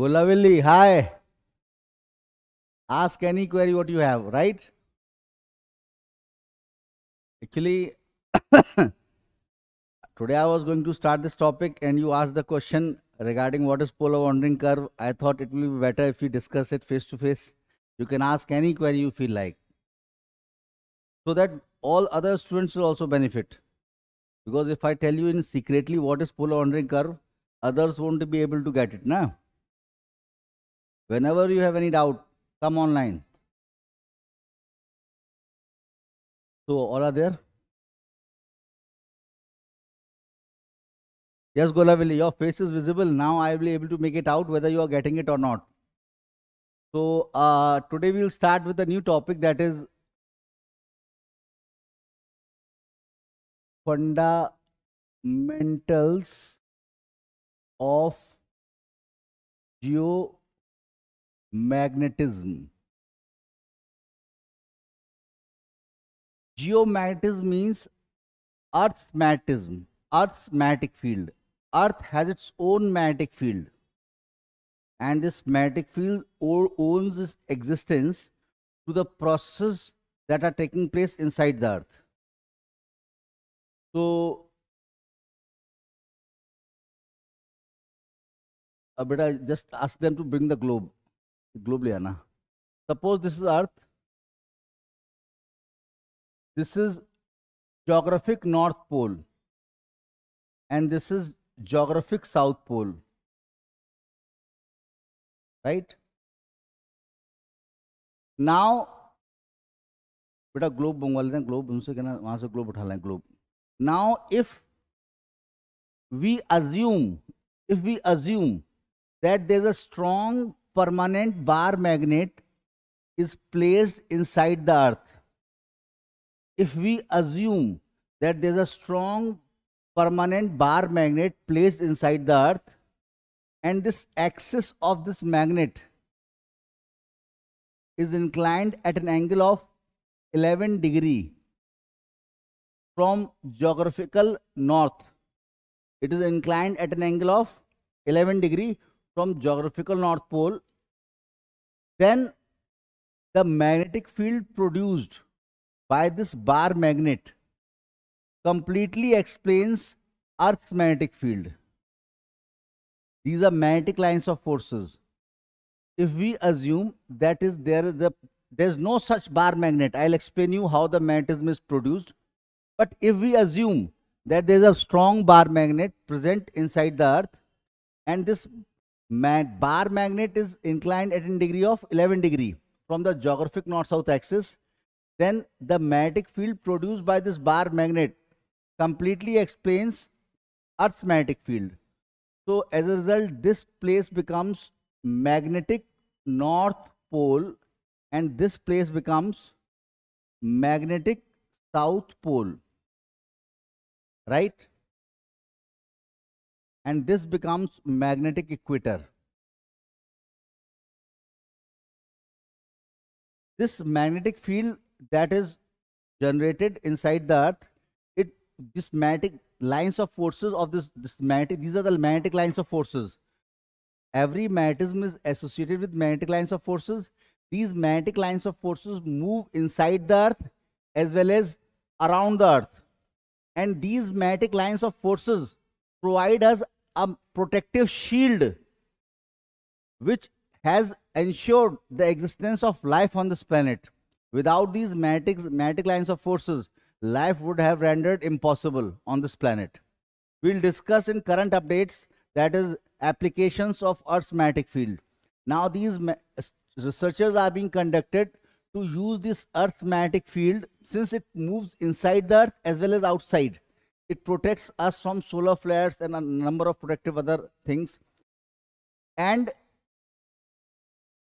Golavilli, hi. Ask any query what you have, right? Actually, today I was going to start this topic and you asked the question regarding what is polar wandering curve. I thought it will be better if we discuss it face to face. You can ask any query you feel like. So that all other students will also benefit. Because if I tell you in secretly what is polar wandering curve, others won't be able to get it now. Whenever you have any doubt, come online. So, all are there? Yes, Golavili, your face is visible. Now I will be able to make it out whether you are getting it or not. So, uh, today we will start with a new topic that is fundamentals of geo magnetism. Geomagnetism means Earth's magnetism, Earth's magnetic field. Earth has its own magnetic field. And this magnetic field owns its existence to the processes that are taking place inside the Earth. So, uh, but I just ask them to bring the globe. Globe ले आना suppose this is earth this is geographic north pole and this is geographic south pole right now बेटा globe मंगवा लेते हैं globe उनसे कहना वहां से ग्लोब उठा लें globe now if we assume if we assume that there's a strong permanent bar magnet is placed inside the earth, if we assume that there is a strong permanent bar magnet placed inside the earth and this axis of this magnet is inclined at an angle of 11 degree from geographical north it is inclined at an angle of 11 degree from geographical north pole then the magnetic field produced by this bar magnet completely explains earth's magnetic field these are magnetic lines of forces if we assume that is the there's no such bar magnet i'll explain you how the magnetism is produced but if we assume that there's a strong bar magnet present inside the earth and this bar magnet is inclined at a degree of 11 degree from the geographic north-south axis, then the magnetic field produced by this bar magnet completely explains Earth's magnetic field. So as a result, this place becomes magnetic north pole and this place becomes magnetic south pole. Right? and this becomes magnetic equator. This magnetic field that is generated inside the earth, it this magnetic lines of forces of this, this magnetic, these are the magnetic lines of forces. Every magnetism is associated with magnetic lines of forces. These magnetic lines of forces move inside the earth as well as around the earth. And these magnetic lines of forces provide us a protective shield which has ensured the existence of life on this planet. Without these magnetic, magnetic lines of forces, life would have rendered impossible on this planet. We'll discuss in current updates, that is, applications of Earth's magnetic field. Now, these researchers are being conducted to use this Earth's magnetic field since it moves inside the Earth as well as outside it protects us from solar flares and a number of protective other things. And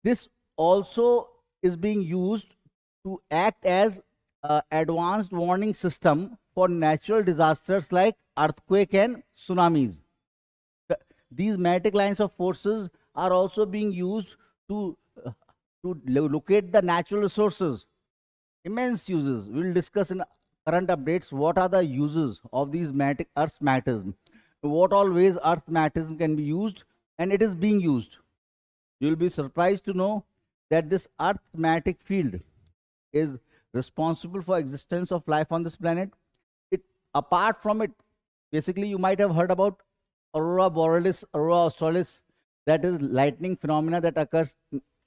this also is being used to act as uh, advanced warning system for natural disasters like earthquake and tsunamis. These magnetic lines of forces are also being used to, uh, to locate the natural resources. Immense uses. We will discuss in current updates, what are the uses of these earth matters? What all ways earth matters can be used and it is being used. You will be surprised to know that this earth magnetic field is responsible for existence of life on this planet. It apart from it, basically you might have heard about aurora borealis, aurora australis, that is lightning phenomena that occurs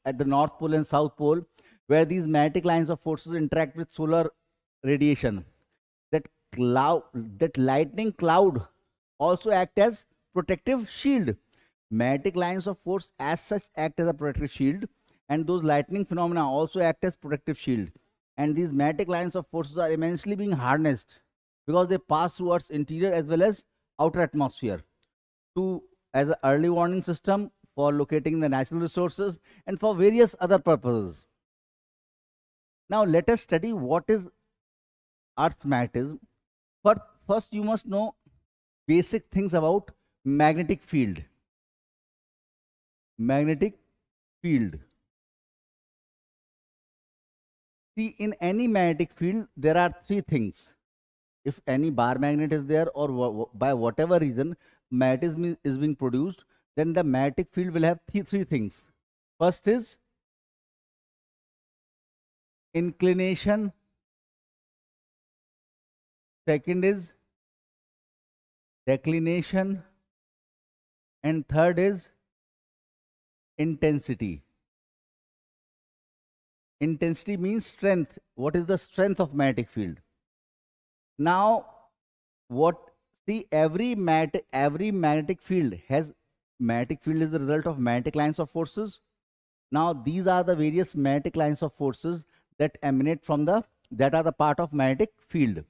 at the north pole and south pole where these magnetic lines of forces interact with solar radiation that cloud that lightning cloud also act as protective shield magnetic lines of force as such act as a protective shield and those lightning phenomena also act as protective shield and these magnetic lines of forces are immensely being harnessed because they pass through Earth's interior as well as outer atmosphere to as an early warning system for locating the natural resources and for various other purposes. Now let us study what is earth But first you must know basic things about magnetic field. Magnetic field. See, in any magnetic field, there are three things. If any bar magnet is there or by whatever reason, magnetism is being produced, then the magnetic field will have three things. First is inclination second is declination and third is intensity intensity means strength what is the strength of magnetic field now what see every mat every magnetic field has magnetic field is the result of magnetic lines of forces now these are the various magnetic lines of forces that emanate from the that are the part of magnetic field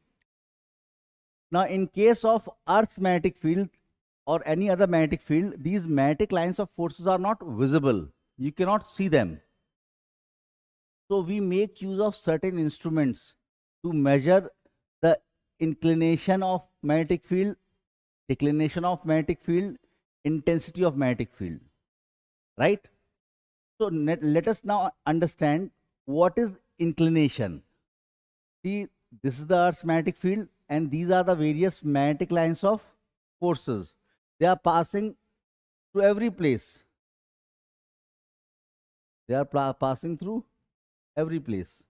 now, in case of Earth's magnetic field or any other magnetic field, these magnetic lines of forces are not visible. You cannot see them. So, we make use of certain instruments to measure the inclination of magnetic field, declination of magnetic field, intensity of magnetic field. Right? So, let us now understand what is inclination. See, this is the Earth's magnetic field and these are the various magnetic lines of forces. They are passing to every place. They are passing through every place.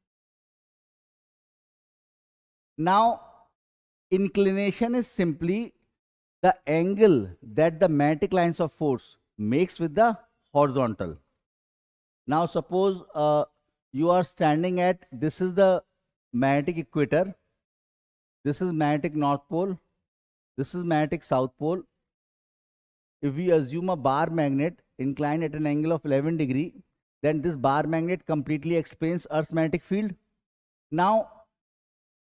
Now, inclination is simply the angle that the magnetic lines of force makes with the horizontal. Now, suppose uh, you are standing at, this is the magnetic equator, this is magnetic north pole. This is magnetic south pole. If we assume a bar magnet inclined at an angle of 11 degree, then this bar magnet completely explains Earth's magnetic field. Now,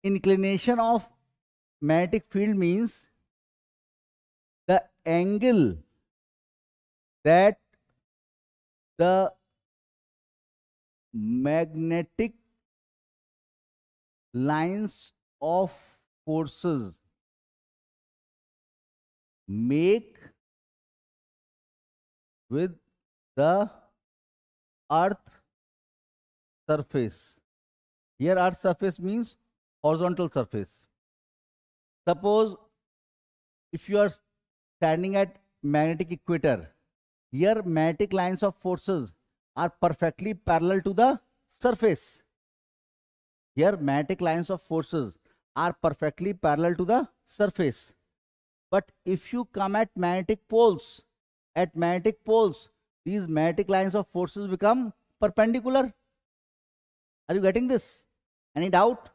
inclination of magnetic field means the angle that the magnetic lines of Forces make with the earth surface. Here earth surface means horizontal surface. Suppose if you are standing at magnetic equator, here magnetic lines of forces are perfectly parallel to the surface. Here magnetic lines of forces are perfectly parallel to the surface. But if you come at magnetic poles, at magnetic poles, these magnetic lines of forces become perpendicular. Are you getting this? Any doubt?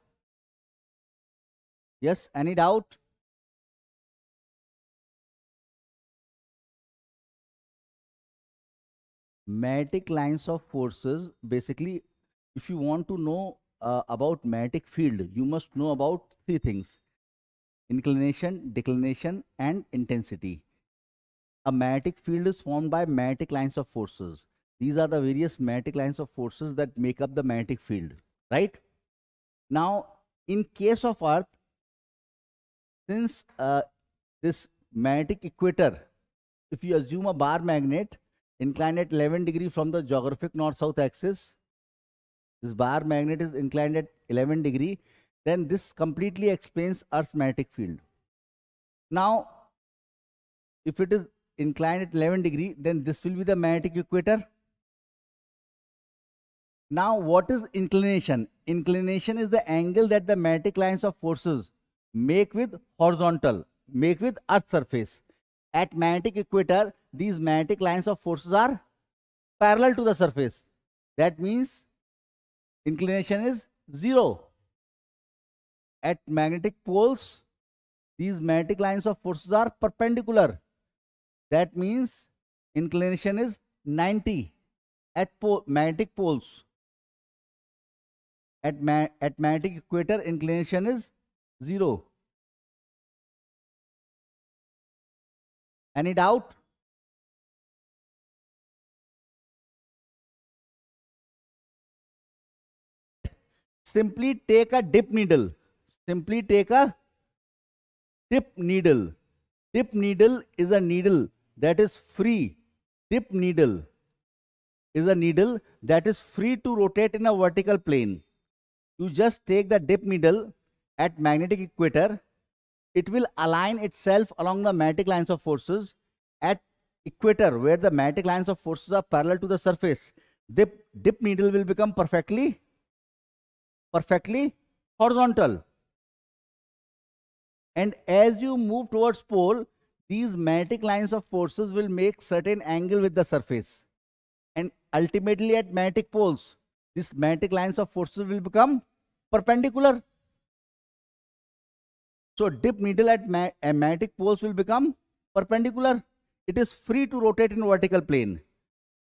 Yes, any doubt? Magnetic lines of forces, basically, if you want to know uh, about magnetic field, you must know about three things inclination, declination, and intensity. A magnetic field is formed by magnetic lines of forces. These are the various magnetic lines of forces that make up the magnetic field, right? Now, in case of Earth, since uh, this magnetic equator, if you assume a bar magnet inclined at 11 degree from the geographic north-south axis, this bar magnet is inclined at 11 degree. Then this completely explains Earth's magnetic field. Now, if it is inclined at 11 degree, then this will be the magnetic equator. Now, what is inclination? Inclination is the angle that the magnetic lines of forces make with horizontal, make with earth surface. At magnetic equator, these magnetic lines of forces are parallel to the surface. That means inclination is 0. At magnetic poles, these magnetic lines of forces are perpendicular. That means inclination is 90 at po magnetic poles. At, ma at magnetic equator, inclination is 0. Any doubt? simply take a dip needle. Simply take a dip needle. Dip needle is a needle that is free. Dip needle is a needle that is free to rotate in a vertical plane. You just take the dip needle at magnetic equator. It will align itself along the magnetic lines of forces at equator where the magnetic lines of forces are parallel to the surface. Dip, dip needle will become perfectly perfectly horizontal. And as you move towards pole, these magnetic lines of forces will make certain angle with the surface. And ultimately at magnetic poles, these magnetic lines of forces will become perpendicular. So dip needle at ma magnetic poles will become perpendicular. It is free to rotate in vertical plane.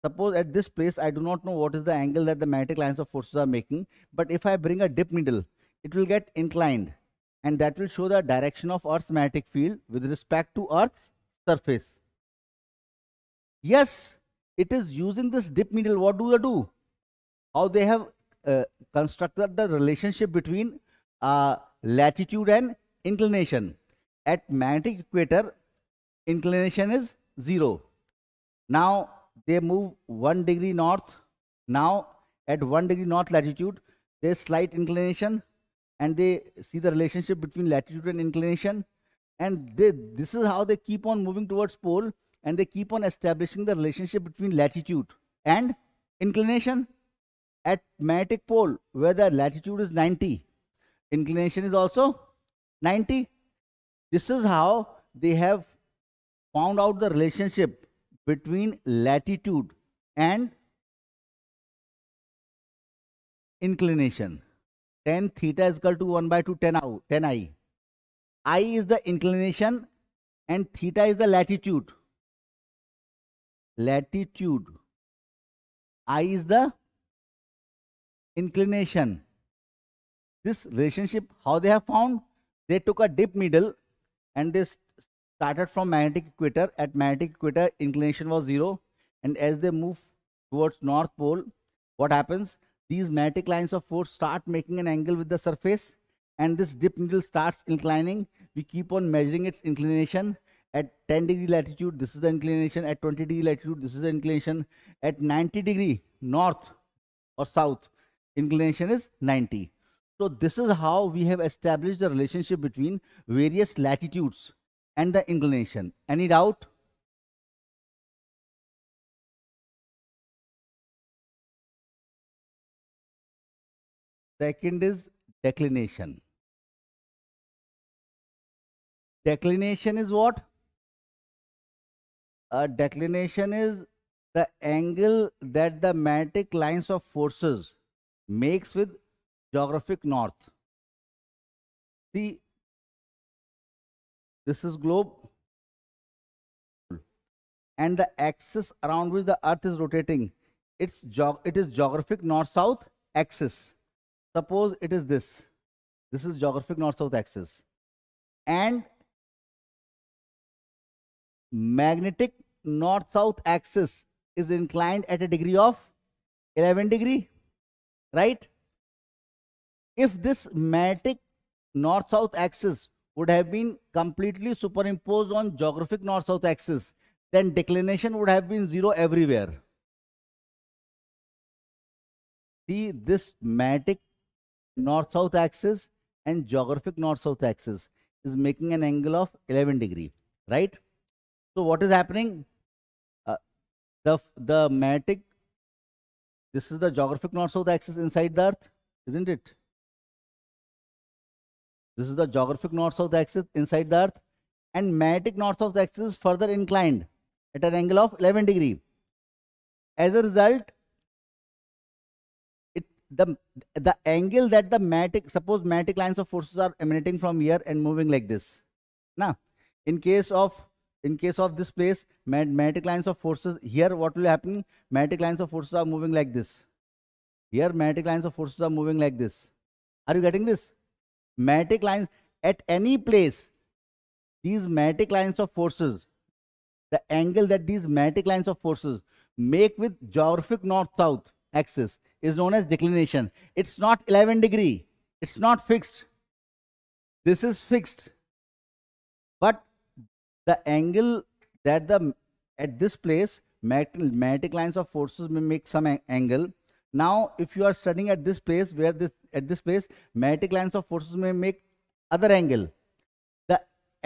Suppose at this place, I do not know what is the angle that the magnetic lines of forces are making, but if I bring a dip needle, it will get inclined and that will show the direction of Earth's magnetic field with respect to Earth's surface. Yes, it is using this dip needle. What do they do? How they have uh, constructed the relationship between uh, latitude and inclination. At magnetic equator, inclination is zero. Now, they move 1 degree north. Now, at 1 degree north latitude, there's slight inclination and they see the relationship between latitude and inclination. And they, this is how they keep on moving towards pole and they keep on establishing the relationship between latitude and inclination. At magnetic pole, where the latitude is 90, inclination is also 90. This is how they have found out the relationship between latitude and inclination. then theta is equal to 1 by 2 tan, i. i is the inclination and theta is the latitude. Latitude. i is the inclination. This relationship, how they have found? They took a deep middle and they started from magnetic equator. At magnetic equator, inclination was zero. And as they move towards North Pole, what happens? These magnetic lines of force start making an angle with the surface and this dip needle starts inclining. We keep on measuring its inclination at 10 degree latitude. This is the inclination at 20 degree latitude. This is the inclination at 90 degree north or south. Inclination is 90. So this is how we have established the relationship between various latitudes and the inclination. Any doubt? Second is declination. Declination is what? declination is the angle that the magnetic lines of forces makes with geographic north. See, this is globe and the axis around which the earth is rotating. It's it is geographic north-south axis. Suppose it is this. This is geographic north-south axis. And magnetic north-south axis is inclined at a degree of 11 degree, right? If this magnetic north-south axis would have been completely superimposed on geographic north-south axis, then declination would have been zero everywhere. See this matic north-south axis and geographic north-south axis is making an angle of 11 degree, right? So what is happening? Uh, the, the matic, this is the geographic north-south axis inside the earth, isn't it? This is the geographic north-south axis inside the earth and magnetic north-south axis is further inclined at an angle of 11 degree. As a result, it, the, the angle that the magnetic, suppose magnetic lines of forces are emanating from here and moving like this. Now, in case of in case of this place, magnetic lines of forces here, what will happen? Magnetic lines of forces are moving like this. Here, magnetic lines of forces are moving like this. Are you getting this? Magnetic lines at any place, these magnetic lines of forces, the angle that these magnetic lines of forces make with geographic north-south axis is known as declination. It's not 11 degree. It's not fixed. This is fixed. But the angle that the at this place magnetic lines of forces may make some angle. Now, if you are studying at this place where this at this place magnetic lines of forces may make other angle the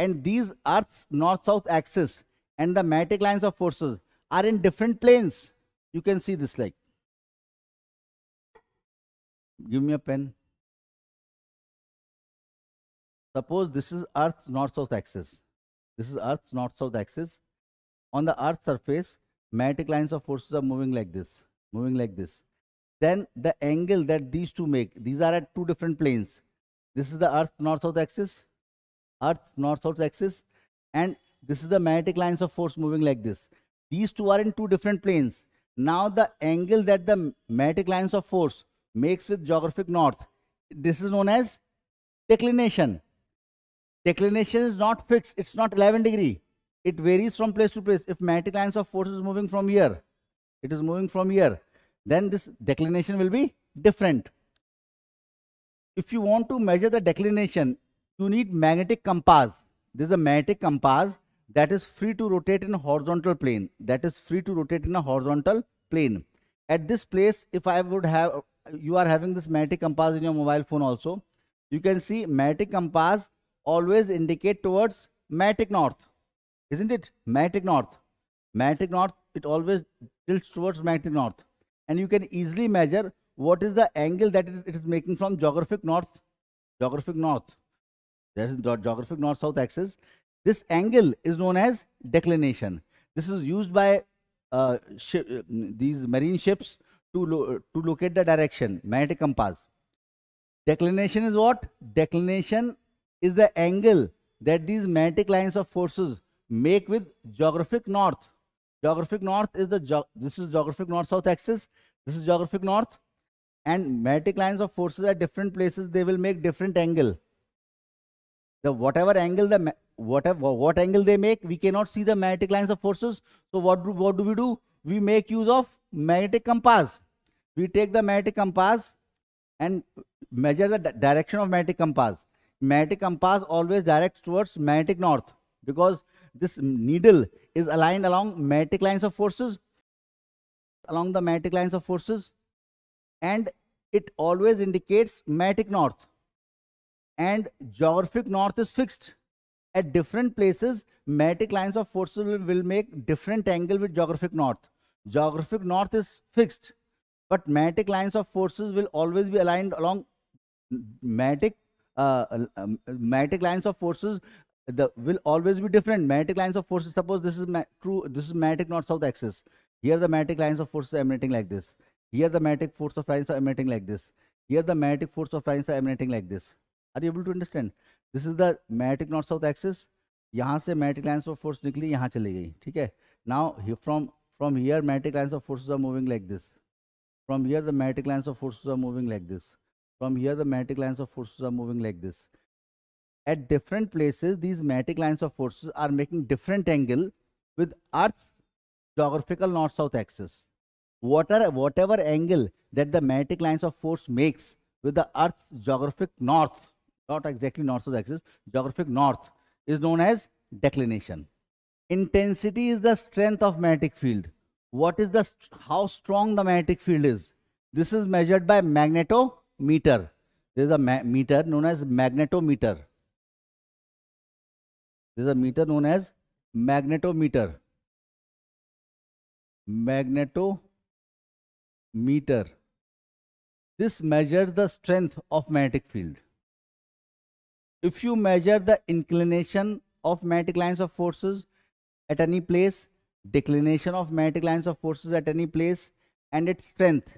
and these earth's north south axis and the magnetic lines of forces are in different planes you can see this like give me a pen suppose this is earth's north south axis this is earth's north south axis on the earth's surface magnetic lines of forces are moving like this moving like this then the angle that these two make, these are at two different planes. This is the Earth's north-south axis, Earth's north-south axis, and this is the magnetic lines of force moving like this. These two are in two different planes. Now the angle that the magnetic lines of force makes with geographic north, this is known as declination. Declination is not fixed, it's not 11 degree. It varies from place to place. If magnetic lines of force is moving from here, it is moving from here then this declination will be different. If you want to measure the declination, you need magnetic compass. This is a magnetic compass that is free to rotate in a horizontal plane. That is free to rotate in a horizontal plane. At this place, if I would have, you are having this magnetic compass in your mobile phone also. You can see magnetic compass always indicate towards magnetic north. Isn't it? Magnetic north. Magnetic north, it always tilts towards magnetic north and you can easily measure what is the angle that it is making from geographic north, geographic north, that is geographic north-south axis. This angle is known as declination. This is used by uh, uh, these marine ships to, lo to locate the direction, magnetic compass. Declination is what? Declination is the angle that these magnetic lines of forces make with geographic north. Geographic north is the, this is geographic north-south axis. This is geographic north. And magnetic lines of forces at different places, they will make different angle. The whatever angle the whatever what angle they make, we cannot see the magnetic lines of forces. So what do, what do we do? We make use of magnetic compass. We take the magnetic compass and measure the direction of magnetic compass. Magnetic compass always directs towards magnetic north because this needle is aligned along magnetic lines of forces, along the magnetic lines of forces, and it always indicates magnetic north. And geographic north is fixed. At different places, Magnetic lines of forces will, will make different angle with geographic north. Geographic north is fixed, but magnetic lines of forces will always be aligned along magnetic uh, uh, lines of forces the will always be different magnetic lines of forces suppose this is true this is magnetic north south axis here the magnetic lines of forces are emanating like this here the magnetic force of lines are emanating like this here the magnetic force of lines are emanating like this are you able to understand this is the magnetic north south axis यहाँ से magnetic lines of force निकली यहाँ चली गई ठीक है now from from here magnetic lines of forces are moving like this from here the magnetic lines of forces are moving like this from here the magnetic lines of forces are moving like this at different places these magnetic lines of forces are making different angle with earth's geographical north south axis whatever whatever angle that the magnetic lines of force makes with the earth's geographic north not exactly north south axis geographic north is known as declination intensity is the strength of magnetic field what is the how strong the magnetic field is this is measured by magnetometer there is a meter known as magnetometer there is a meter known as magnetometer. Magnetometer. This measures the strength of magnetic field. If you measure the inclination of magnetic lines of forces at any place, declination of magnetic lines of forces at any place, and its strength,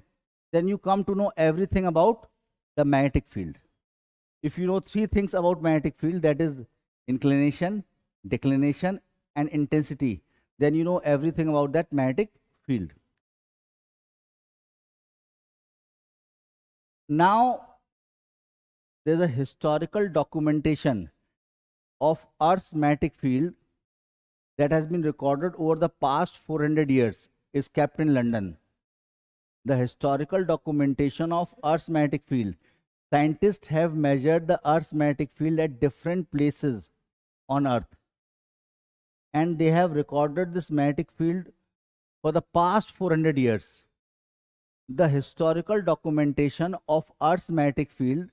then you come to know everything about the magnetic field. If you know three things about magnetic field, that is inclination, declination and intensity. Then you know everything about that magnetic field. Now there's a historical documentation of Earth's magnetic field that has been recorded over the past 400 years is kept in London. The historical documentation of Earth's magnetic field. Scientists have measured the Earth's magnetic field at different places on earth and they have recorded this magnetic field for the past 400 years the historical documentation of earth's magnetic field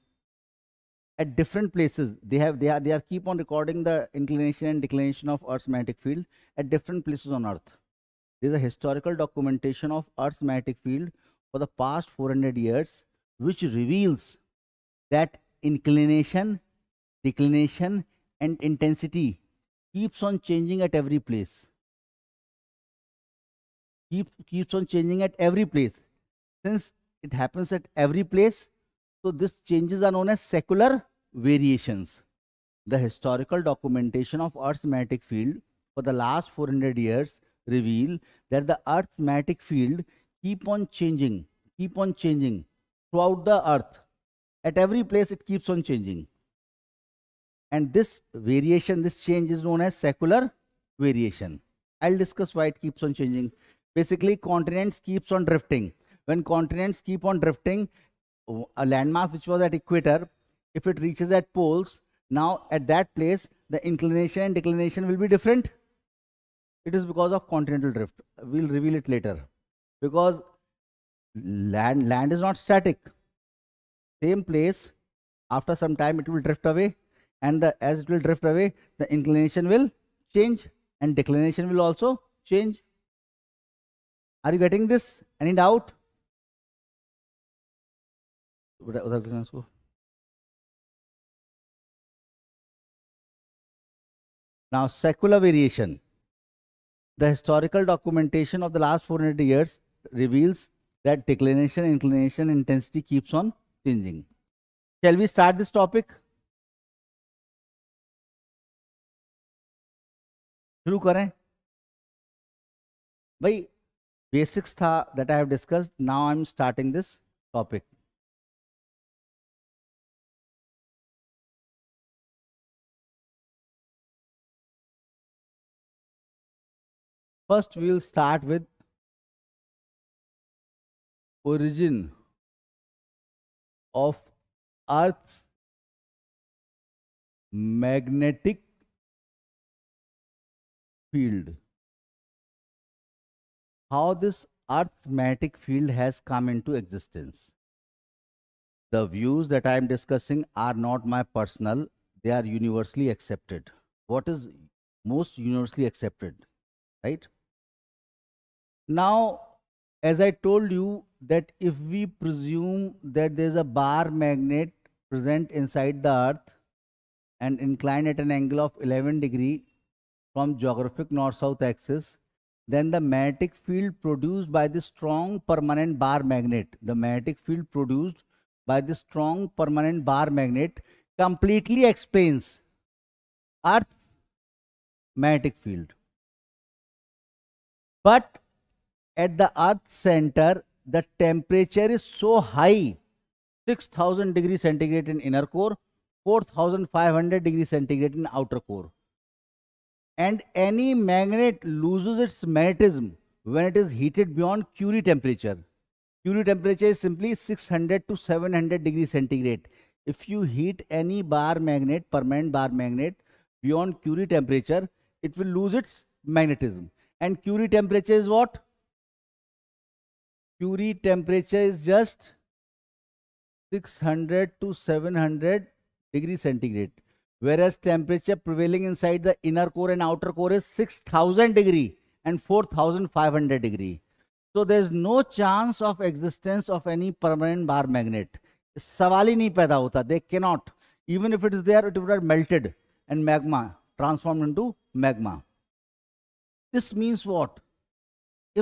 at different places they have they are they are keep on recording the inclination and declination of earth's magnetic field at different places on earth there is a historical documentation of earth's magnetic field for the past 400 years which reveals that inclination declination and intensity keeps on changing at every place. Keep, keeps on changing at every place. Since it happens at every place, so these changes are known as secular variations. The historical documentation of Earth's magnetic field for the last 400 years reveal that the Earth's magnetic field keep on changing, keep on changing throughout the Earth. At every place it keeps on changing and this variation, this change is known as secular variation. I'll discuss why it keeps on changing. Basically, continents keeps on drifting. When continents keep on drifting, a landmass which was at equator, if it reaches at poles, now at that place, the inclination and declination will be different. It is because of continental drift. We'll reveal it later. Because land, land is not static. Same place, after some time it will drift away and the as it will drift away the inclination will change and declination will also change are you getting this any doubt now secular variation the historical documentation of the last 400 years reveals that declination inclination intensity keeps on changing shall we start this topic शुरू करें भाई basics था that I have discussed now I am starting this topic first we will start with origin of earth magnetic field how this earth's magnetic field has come into existence the views that i am discussing are not my personal they are universally accepted what is most universally accepted right now as i told you that if we presume that there is a bar magnet present inside the earth and inclined at an angle of 11 degree from geographic north-south axis, then the magnetic field produced by the strong permanent bar magnet, the magnetic field produced by the strong permanent bar magnet completely explains Earth's magnetic field. But at the Earth center, the temperature is so high, 6000 degrees centigrade in inner core, 4500 degrees centigrade in outer core and any magnet loses its magnetism when it is heated beyond Curie temperature. Curie temperature is simply 600 to 700 degrees centigrade. If you heat any bar magnet, permanent bar magnet beyond Curie temperature, it will lose its magnetism. And Curie temperature is what? Curie temperature is just 600 to 700 degrees centigrade whereas temperature prevailing inside the inner core and outer core is 6000 degree and 4500 degree. So there is no chance of existence of any permanent bar magnet. Savali ni paida hota. They cannot. Even if it is there, it there it melted and magma transformed into magma. This means what?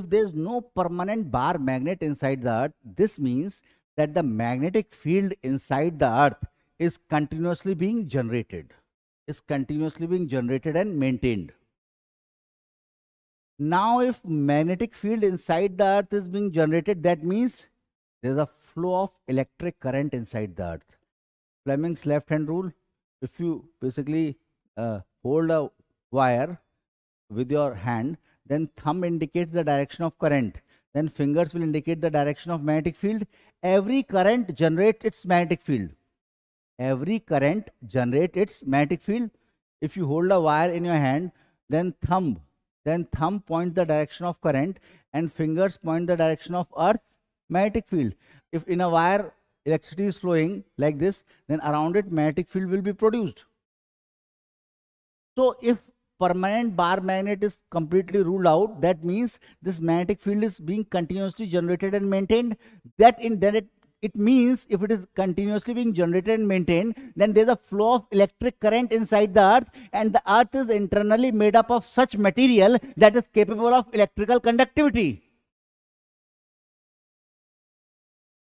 if there is no permanent bar magnet inside the earth this means that the magnetic field inside the earth is continuously being generated, is continuously being generated and maintained. Now, if magnetic field inside the earth is being generated, that means there is a flow of electric current inside the earth. Fleming's left hand rule, if you basically uh, hold a wire with your hand, then thumb indicates the direction of current, then fingers will indicate the direction of magnetic field. Every current generates its magnetic field every current generates its magnetic field. If you hold a wire in your hand, then thumb, then thumb point the direction of current and fingers point the direction of earth's magnetic field. If in a wire electricity is flowing like this, then around it magnetic field will be produced. So if permanent bar magnet is completely ruled out, that means this magnetic field is being continuously generated and maintained. That in that it it means if it is continuously being generated and maintained, then there's a flow of electric current inside the earth and the earth is internally made up of such material that is capable of electrical conductivity.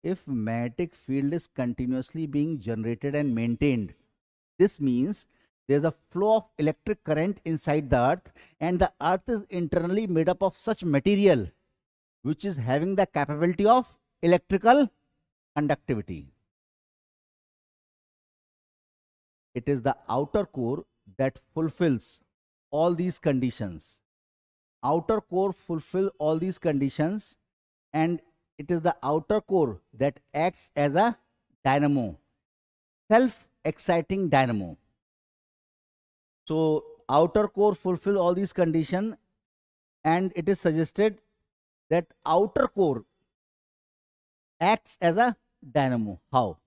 If magnetic field is continuously being generated and maintained, this means there's a flow of electric current inside the earth and the earth is internally made up of such material which is having the capability of electrical conductivity. It is the outer core that fulfills all these conditions. Outer core fulfill all these conditions and it is the outer core that acts as a dynamo, self-exciting dynamo. So outer core fulfill all these conditions and it is suggested that outer core acts as a dynamo. How?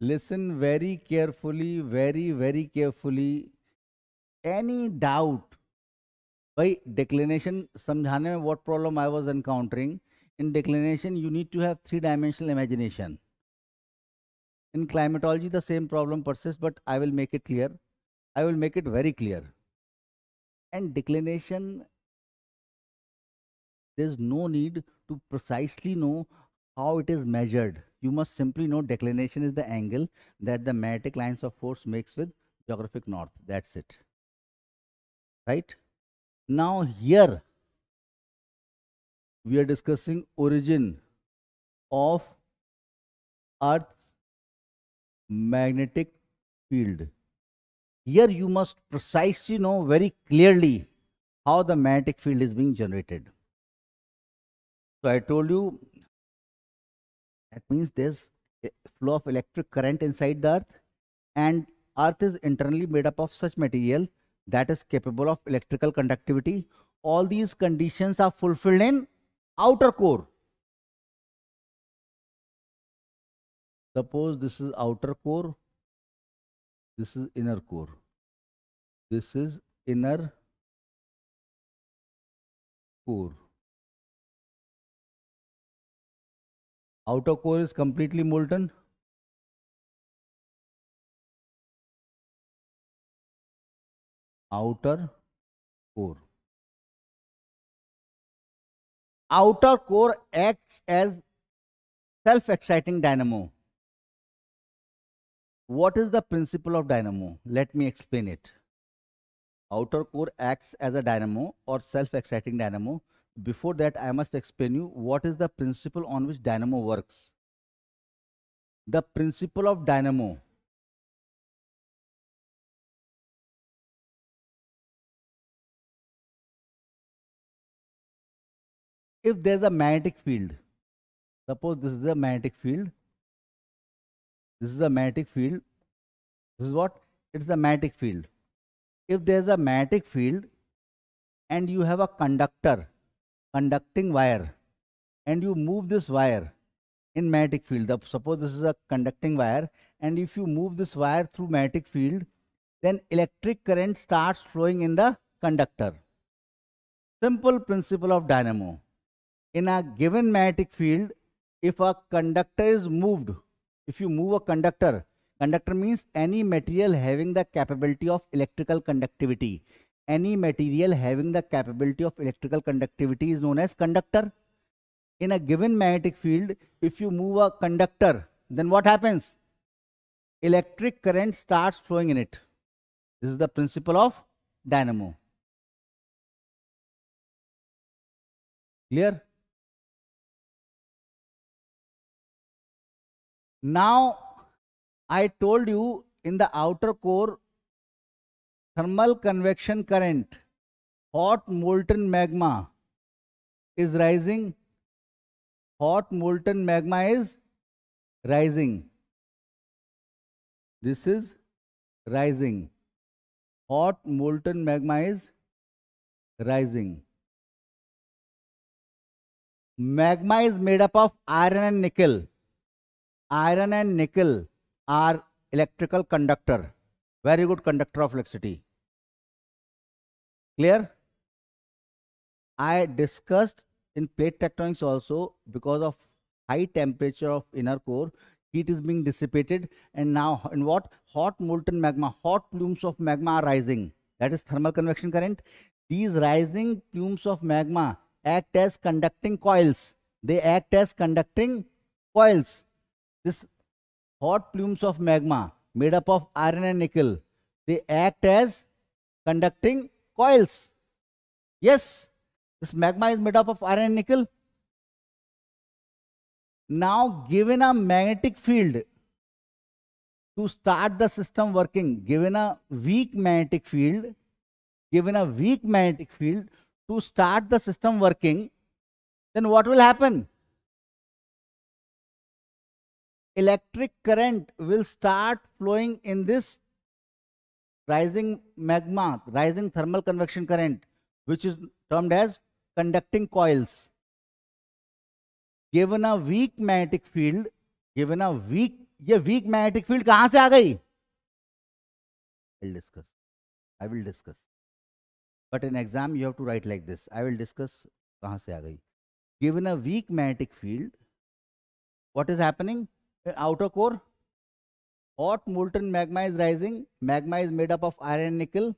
Listen very carefully, very, very carefully. Any doubt by declination, samjhane what problem I was encountering. In declination, you need to have three-dimensional imagination. In climatology, the same problem persists, but I will make it clear. I will make it very clear. And declination there's no need to precisely know how it is measured. You must simply know declination is the angle that the magnetic lines of force makes with geographic north. That's it. Right? Now here we are discussing origin of Earth's magnetic field. Here you must precisely know very clearly how the magnetic field is being generated. So I told you that means there's a flow of electric current inside the earth and earth is internally made up of such material that is capable of electrical conductivity. All these conditions are fulfilled in outer core. Suppose this is outer core, this is inner core, this is inner core. outer core is completely molten outer core outer core acts as self exciting dynamo what is the principle of dynamo let me explain it outer core acts as a dynamo or self exciting dynamo before that I must explain you what is the principle on which dynamo works. The principle of dynamo if there is a magnetic field suppose this is a magnetic field this is a magnetic field this is what it's a magnetic field if there is a magnetic field and you have a conductor conducting wire and you move this wire in magnetic field up suppose this is a conducting wire and if you move this wire through magnetic field then electric current starts flowing in the conductor simple principle of dynamo in a given magnetic field if a conductor is moved if you move a conductor conductor means any material having the capability of electrical conductivity any material having the capability of electrical conductivity is known as conductor. In a given magnetic field, if you move a conductor, then what happens? Electric current starts flowing in it. This is the principle of dynamo. Clear? Now, I told you in the outer core thermal convection current, hot molten magma is rising, hot molten magma is rising. This is rising. Hot molten magma is rising. Magma is made up of iron and nickel. Iron and nickel are electrical conductor, very good conductor of electricity. Clear? I discussed in plate tectonics also because of high temperature of inner core, heat is being dissipated and now in what? Hot molten magma, hot plumes of magma are rising. That is thermal convection current. These rising plumes of magma act as conducting coils. They act as conducting coils. This hot plumes of magma made up of iron and nickel, they act as conducting coils. Yes, this magma is made up of iron and nickel. Now, given a magnetic field to start the system working, given a weak magnetic field, given a weak magnetic field to start the system working, then what will happen? Electric current will start flowing in this rising magma, rising thermal convection current, which is termed as conducting coils. Given a weak magnetic field, given a weak, yeah, weak magnetic field कहाँ से आ गई? I'll discuss. I will discuss. But in exam you have to write like this. I will discuss कहाँ से आ गई. Given a weak magnetic field, what is happening? Outer core Hot molten magma is rising. Magma is made up of iron and nickel.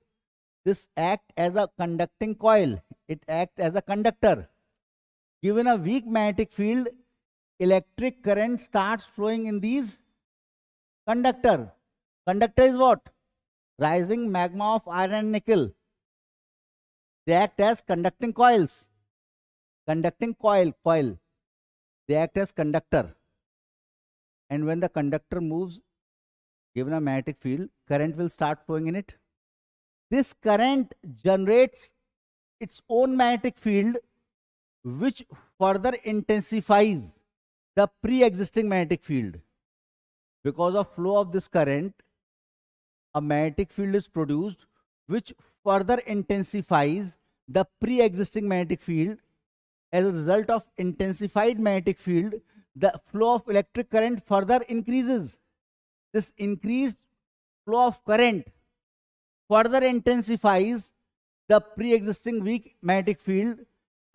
This act as a conducting coil. It acts as a conductor. Given a weak magnetic field, electric current starts flowing in these conductor. Conductor is what? Rising magma of iron and nickel. They act as conducting coils. Conducting coil, coil. They act as conductor. And when the conductor moves, given a magnetic field, current will start flowing in it. This current generates its own magnetic field, which further intensifies the pre-existing magnetic field. Because of flow of this current, a magnetic field is produced, which further intensifies the pre-existing magnetic field. As a result of intensified magnetic field, the flow of electric current further increases this increased flow of current further intensifies the pre-existing weak magnetic field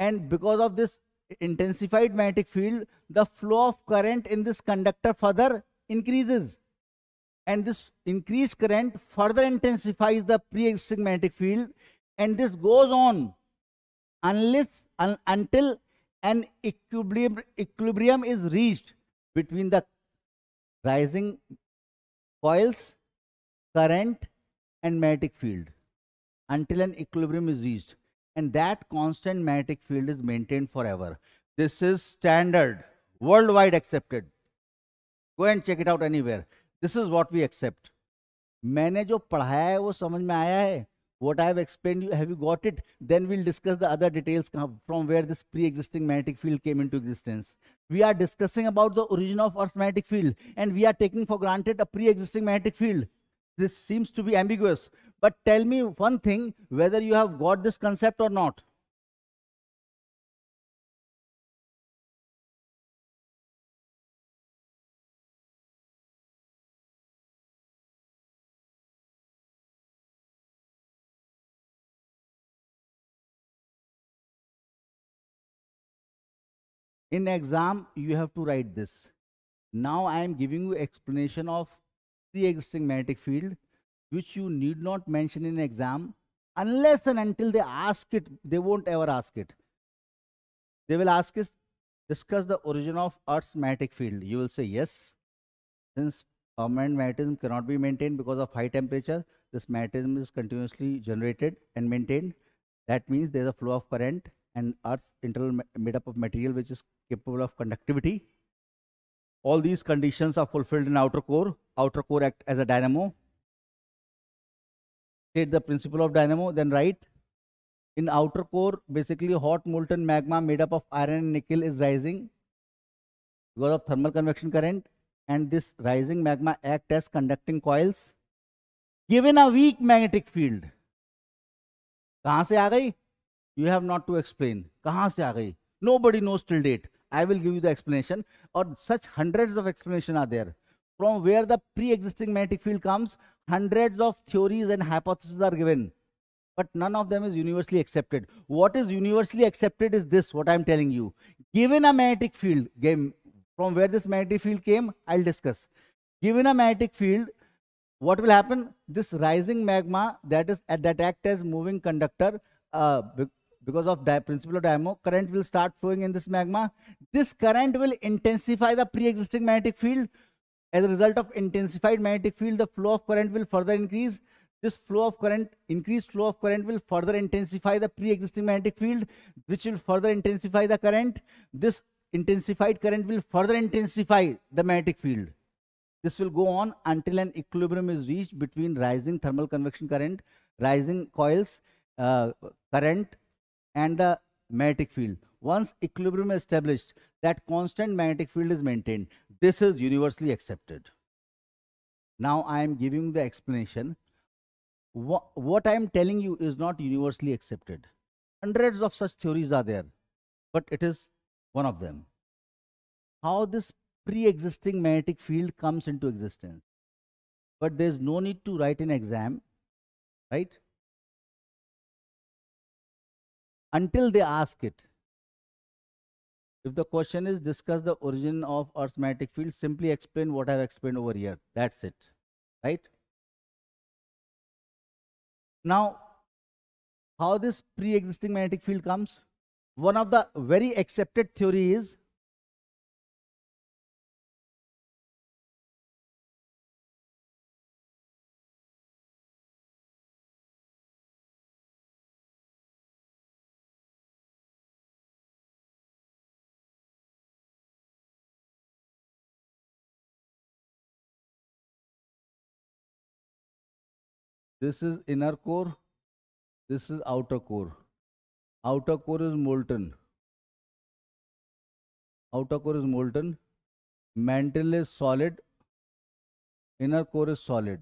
and because of this intensified magnetic field, the flow of current in this conductor further increases. And this increased current further intensifies the pre-existing magnetic field and this goes on unless un, until an equilibrium, equilibrium is reached between the rising coils, current and magnetic field until an equilibrium is reached and that constant magnetic field is maintained forever. This is standard, worldwide accepted. Go and check it out anywhere. This is what we accept. मैंने जो पढ़ाया है वो समझ में आया है what I have explained, you, have you got it? Then we'll discuss the other details from where this pre-existing magnetic field came into existence. We are discussing about the origin of Earth's magnetic field and we are taking for granted a pre-existing magnetic field. This seems to be ambiguous. But tell me one thing, whether you have got this concept or not. in exam you have to write this now i am giving you explanation of pre-existing magnetic field which you need not mention in exam unless and until they ask it they won't ever ask it they will ask us discuss the origin of earth's magnetic field you will say yes since permanent magnetism cannot be maintained because of high temperature this magnetism is continuously generated and maintained that means there is a flow of current and earth's internal made up of material which is capable of conductivity. All these conditions are fulfilled in outer core. Outer core act as a dynamo. State the principle of dynamo, then write. In outer core, basically hot molten magma made up of iron and nickel is rising because of thermal convection current and this rising magma act as conducting coils given a weak magnetic field. कहाँ से आ गई? You have not to explain. कहाँ से आ गई? Nobody knows till date. I will give you the explanation or such hundreds of explanation are there. From where the pre-existing magnetic field comes, hundreds of theories and hypotheses are given. But none of them is universally accepted. What is universally accepted is this, what I'm telling you. Given a magnetic field, game, from where this magnetic field came, I'll discuss. Given a magnetic field, what will happen? This rising magma that is that act as moving conductor uh, because of the principle of dynamo current will start flowing in this magma this current will intensify the pre-existing magnetic field as a result of intensified magnetic field the flow of current will further increase this flow of current increased flow of current will further intensify the pre-existing magnetic field which will further intensify the current this intensified current will further intensify the magnetic field this will go on until an equilibrium is reached between rising thermal convection current rising coils uh, current and the magnetic field. Once equilibrium is established, that constant magnetic field is maintained. This is universally accepted. Now I am giving the explanation. What, what I am telling you is not universally accepted. Hundreds of such theories are there, but it is one of them. How this pre-existing magnetic field comes into existence. But there is no need to write an exam, right? until they ask it. If the question is discuss the origin of Earth's magnetic field, simply explain what I have explained over here. That's it, right? Now, how this pre-existing magnetic field comes? One of the very accepted theories is This is inner core. This is outer core. Outer core is molten. Outer core is molten. Mantle is solid. Inner core is solid.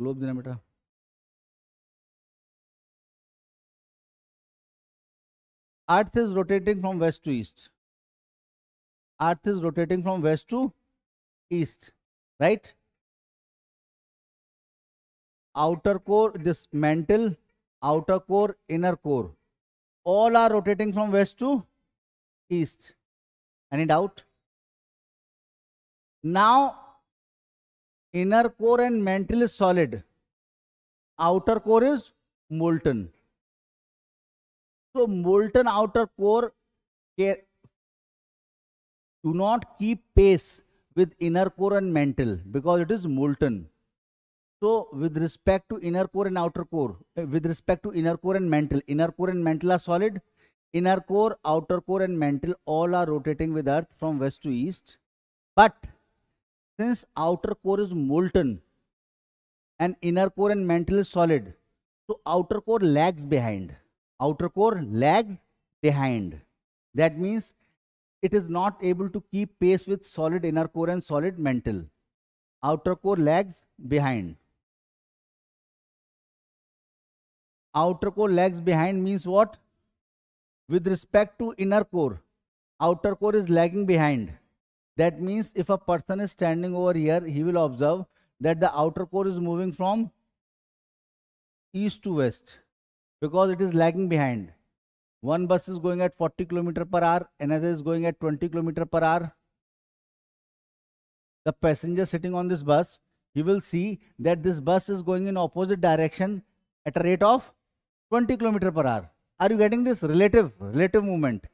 Globe देना Earth is rotating from west to east. Earth is rotating from west to east right outer core this mantle outer core inner core all are rotating from west to east any doubt now inner core and mantle is solid outer core is molten so molten outer core do not keep pace with inner core and mantle because it is molten. So with respect to inner core and outer core, eh, with respect to inner core and mantle, inner core and mantle are solid. Inner core, outer core and mantle all are rotating with earth from west to east. But since outer core is molten and inner core and mantle is solid, so outer core lags behind. Outer core lags behind. That means it is not able to keep pace with solid inner core and solid mental. Outer core lags behind. Outer core lags behind means what? With respect to inner core, outer core is lagging behind. That means if a person is standing over here, he will observe that the outer core is moving from east to west because it is lagging behind. One bus is going at 40 km per hour, another is going at 20 km per hour. The passenger sitting on this bus, he will see that this bus is going in opposite direction at a rate of 20 km per hour. Are you getting this relative, relative movement?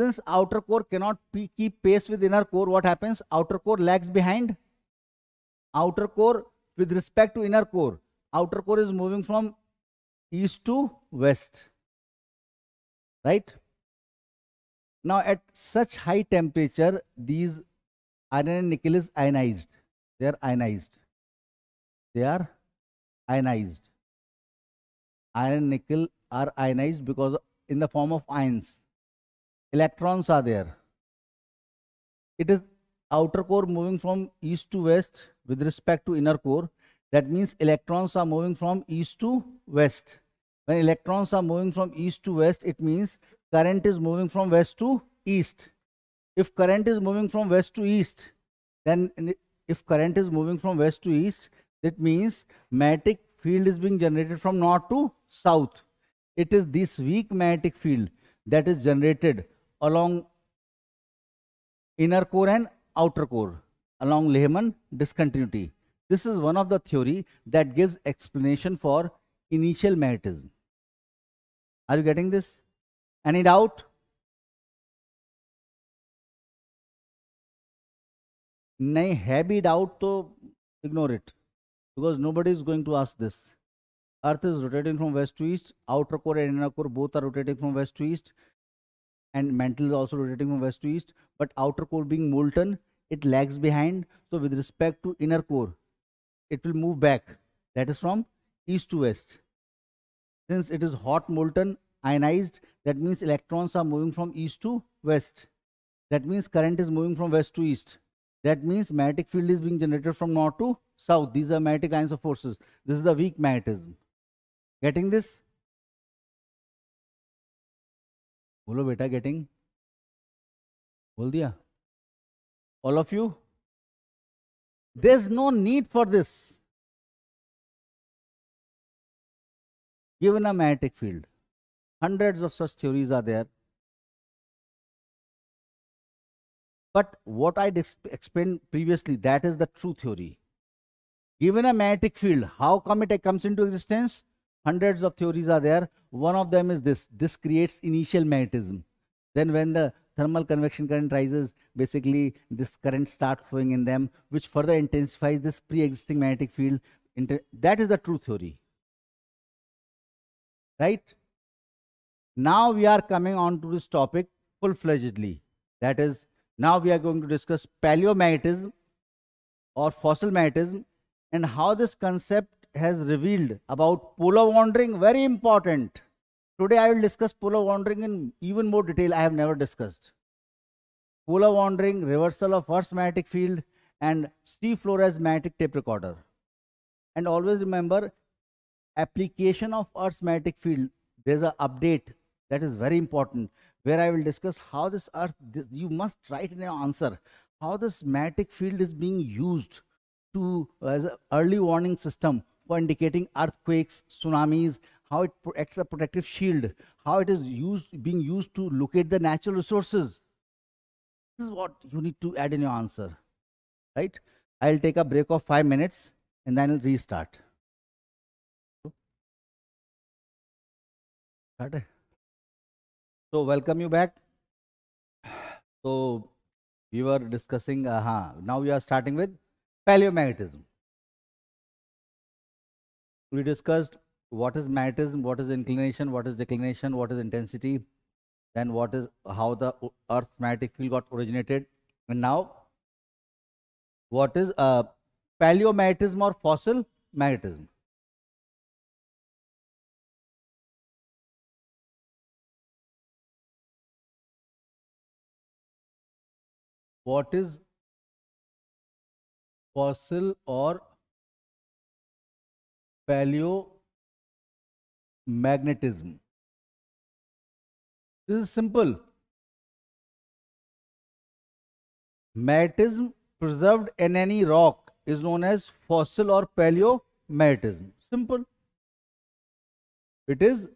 Since outer core cannot keep pace with inner core, what happens? Outer core lags behind. Outer core with respect to inner core. Outer core is moving from east to west right now at such high temperature these iron and nickel is ionized they are ionized they are ionized iron and nickel are ionized because in the form of ions electrons are there it is outer core moving from east to west with respect to inner core that means electrons are moving from east to west when electrons are moving from east to west, it means current is moving from west to east. If current is moving from west to east, then the, if current is moving from west to east, it means magnetic field is being generated from north to south. It is this weak magnetic field that is generated along inner core and outer core along Lehman discontinuity. This is one of the theory that gives explanation for initial magnetism. Are you getting this? Any doubt? No, heavy doubt तो ignore ignore it, because nobody is going to ask this. Earth is rotating from west to east. Outer core and inner core both are rotating from west to east, and mantle is also rotating from west to east but outer core being molten it lags behind so with respect to inner core it will move back that is from east to west since it is hot molten ionized, that means electrons are moving from east to west. That means current is moving from west to east. That means magnetic field is being generated from north to south. These are magnetic lines of forces. This is the weak magnetism. Getting this? बोलो beta. Getting? बोल दिया All of you. There is no need for this. given a magnetic field. Hundreds of such theories are there. But what I explained previously, that is the true theory. Given a magnetic field, how come it comes into existence? Hundreds of theories are there. One of them is this. This creates initial magnetism. Then when the thermal convection current rises, basically this current starts flowing in them, which further intensifies this pre-existing magnetic field. That is the true theory right? Now we are coming on to this topic full-fledgedly. That is, now we are going to discuss paleomagnetism or fossil magnetism and how this concept has revealed about polar wandering, very important. Today I will discuss polar wandering in even more detail I have never discussed. Polar wandering, reversal of Earth's magnetic field and sea floor as magnetic tape recorder. And always remember, application of Earth's magnetic field, there's an update that is very important where I will discuss how this Earth, this, you must write in your answer, how this magnetic field is being used to as an early warning system for indicating earthquakes, tsunamis, how it acts a protective shield, how it is used, being used to locate the natural resources. This is what you need to add in your answer, right? I'll take a break of five minutes and then I'll restart. so welcome you back so we were discussing uh now we are starting with paleomagnetism we discussed what is magnetism what is inclination what is declination what is intensity then what is how the earth's magnetic field got originated and now what is uh, paleomagnetism or fossil magnetism what is fossil or paleomagnetism. This is simple. Magnetism preserved in any rock is known as fossil or paleomagnetism. Simple. It is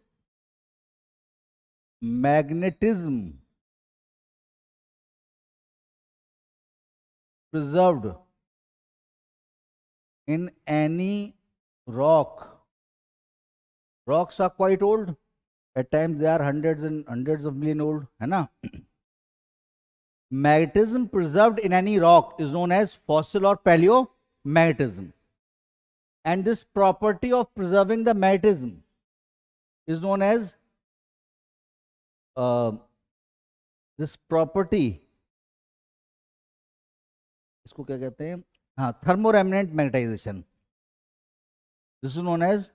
magnetism preserved in any rock. Rocks are quite old. At times they are hundreds and hundreds of million old. Hai Magnetism preserved in any rock is known as fossil or paleomagnetism. And this property of preserving the magnetism is known as uh, this property इसको क्या कहते हैं हाँ thermoremanent magnetisation this is known as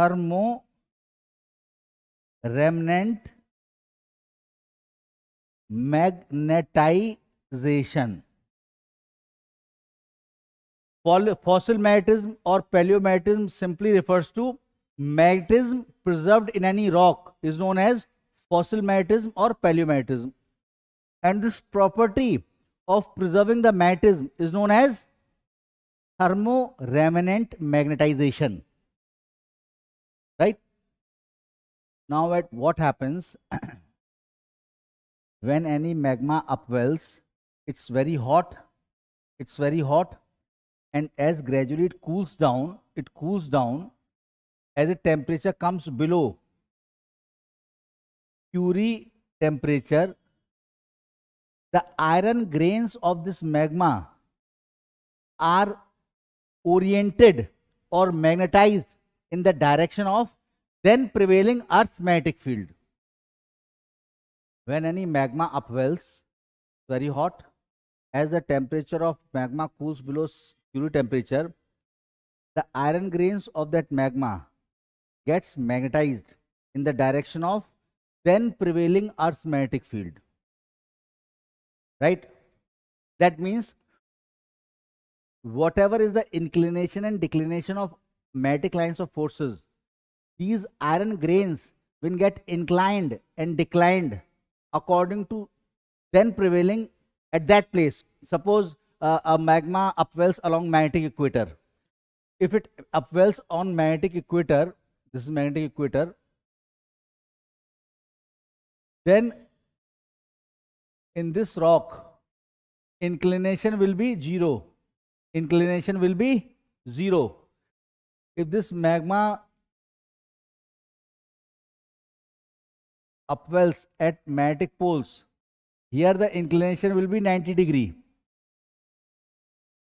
thermo remanent magnetisation fossil magnetism और palaeomagnetism simply refers to magnetism preserved in any rock is known as fossil magnetism और palaeomagnetism and this property of preserving the magnetism is known as thermoremanent magnetization. Right? Now at what happens when any magma upwells, it's very hot, it's very hot and as gradually it cools down, it cools down as the temperature comes below Curie temperature the iron grains of this magma are oriented or magnetized in the direction of then prevailing Earth's magnetic field. When any magma upwells very hot, as the temperature of magma cools below Curie temperature, the iron grains of that magma gets magnetized in the direction of then prevailing Earth's magnetic field right that means whatever is the inclination and declination of magnetic lines of forces these iron grains will get inclined and declined according to then prevailing at that place suppose uh, a magma upwells along magnetic equator if it upwells on magnetic equator this is magnetic equator then in this rock, inclination will be zero. Inclination will be zero. If this magma upwells at magnetic poles, here the inclination will be 90 degree.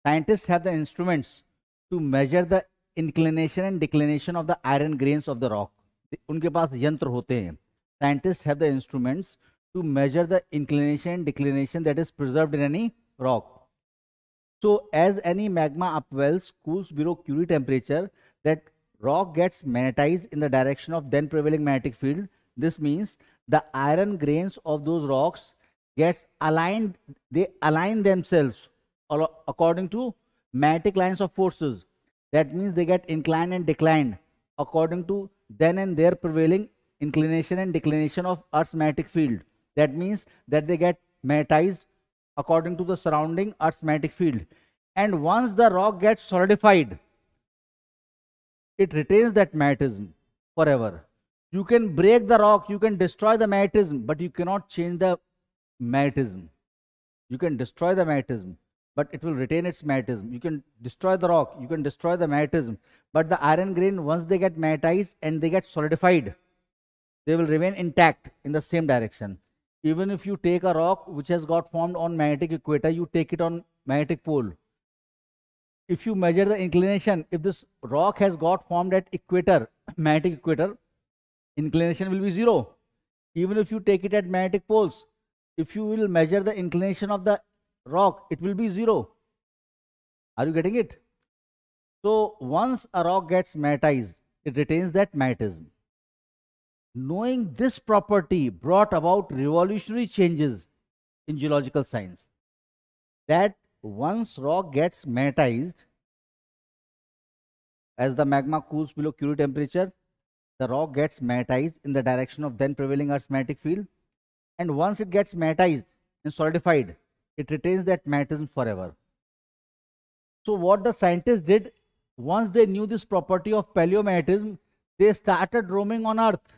Scientists have the instruments to measure the inclination and declination of the iron grains of the rock. उनके पास यंत्र होते हैं scientist have the instruments to measure the inclination declination that is preserved in any rock. So as any magma upwells cools below Curie temperature, that rock gets magnetized in the direction of then prevailing magnetic field. This means the iron grains of those rocks gets aligned, they align themselves according to magnetic lines of forces. That means they get inclined and declined according to then and their prevailing inclination and declination of Earth's magnetic field. That means that they get magnetized according to the surrounding Earth's magnetic field. And once the rock gets solidified, it retains that magnetism forever. You can break the rock, you can destroy the magnetism, but you cannot change the magnetism. You can destroy the magnetism, but it will retain its magnetism. You can destroy the rock, you can destroy the magnetism, but the iron grain, once they get magnetized and they get solidified, they will remain intact in the same direction even if you take a rock which has got formed on magnetic equator, you take it on magnetic pole. If you measure the inclination, if this rock has got formed at equator, magnetic equator, inclination will be zero. Even if you take it at magnetic poles, if you will measure the inclination of the rock, it will be zero. Are you getting it? So once a rock gets magnetized, it retains that magnetism. Knowing this property brought about revolutionary changes in geological science. That once rock gets magnetized, as the magma cools below Curie temperature, the rock gets magnetized in the direction of then prevailing Earth's magnetic field. And once it gets magnetized and solidified, it retains that magnetism forever. So, what the scientists did once they knew this property of paleomagnetism, they started roaming on Earth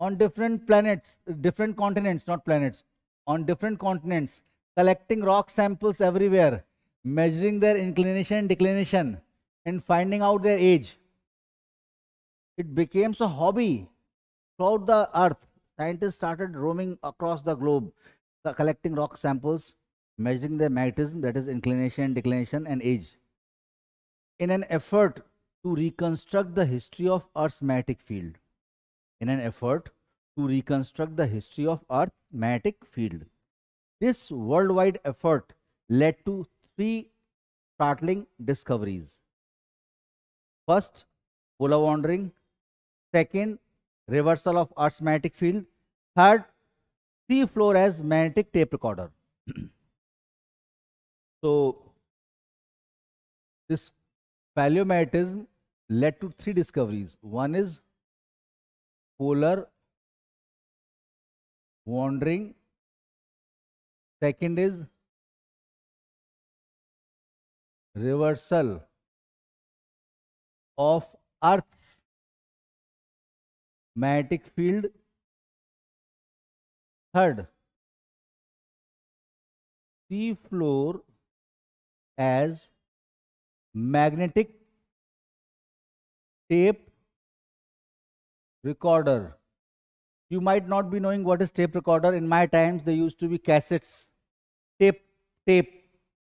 on different planets, different continents, not planets, on different continents, collecting rock samples everywhere, measuring their inclination and declination, and finding out their age. It became a hobby throughout the earth. Scientists started roaming across the globe, uh, collecting rock samples, measuring their magnetism, that is inclination, declination, and age, in an effort to reconstruct the history of Earth's magnetic field in an effort to reconstruct the history of Earth's magnetic field. This worldwide effort led to three startling discoveries. First, polar wandering. Second, reversal of Earth's magnetic field. Third, sea floor as magnetic tape recorder. so, this paleomagnetism led to three discoveries. One is polar wandering second is reversal of earth's magnetic field third sea floor as magnetic tape recorder. You might not be knowing what is tape recorder. In my times, they used to be cassettes, tape, tape,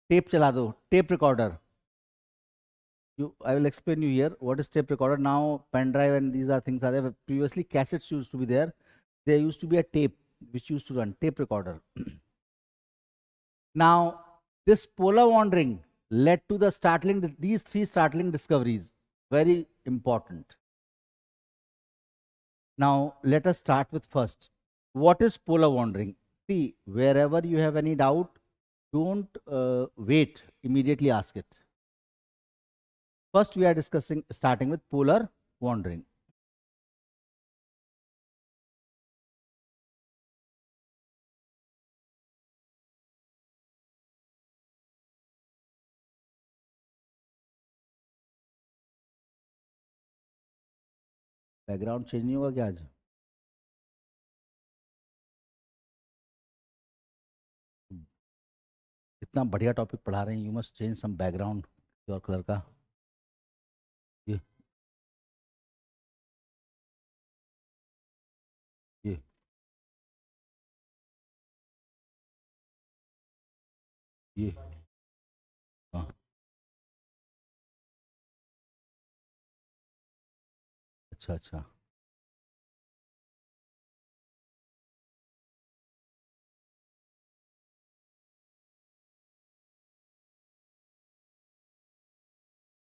tape chala do, tape recorder. You, I will explain you here what is tape recorder. Now, pen drive and these are things are there. Previously, cassettes used to be there. There used to be a tape which used to run tape recorder. now, this polar wandering led to the startling these three startling discoveries. Very important. Now, let us start with first. What is polar wandering? See, wherever you have any doubt, don't uh, wait, immediately ask it. First, we are discussing starting with polar wandering. Background change नहीं होगा क्या आज इतना बढ़िया topic पढ़ा रहे हैं you must change some background your colour का ये ये ये अच्छा, अच्छा।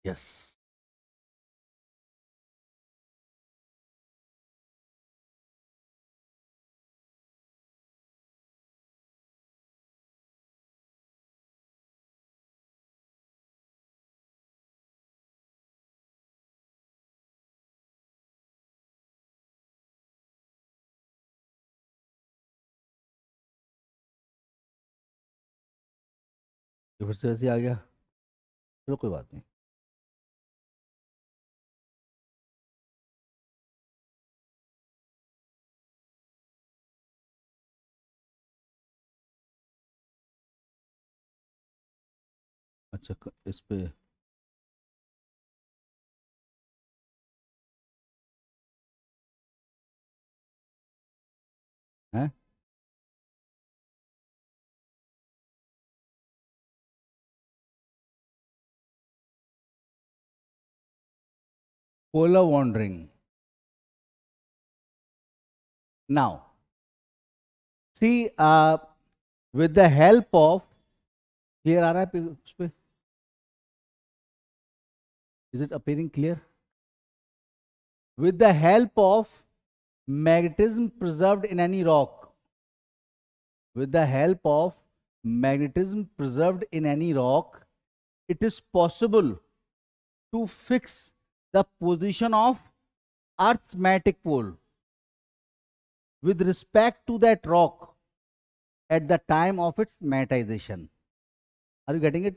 यस। yes. तो फिर तो से वैसे आ गया चलो कोई बात नहीं अच्छा इस पर हैं polar wandering. Now, see, uh, with the help of here are I, is it appearing clear? With the help of magnetism preserved in any rock, with the help of magnetism preserved in any rock, it is possible to fix the position of Earth's magnetic pole with respect to that rock at the time of its magnetization. Are you getting it?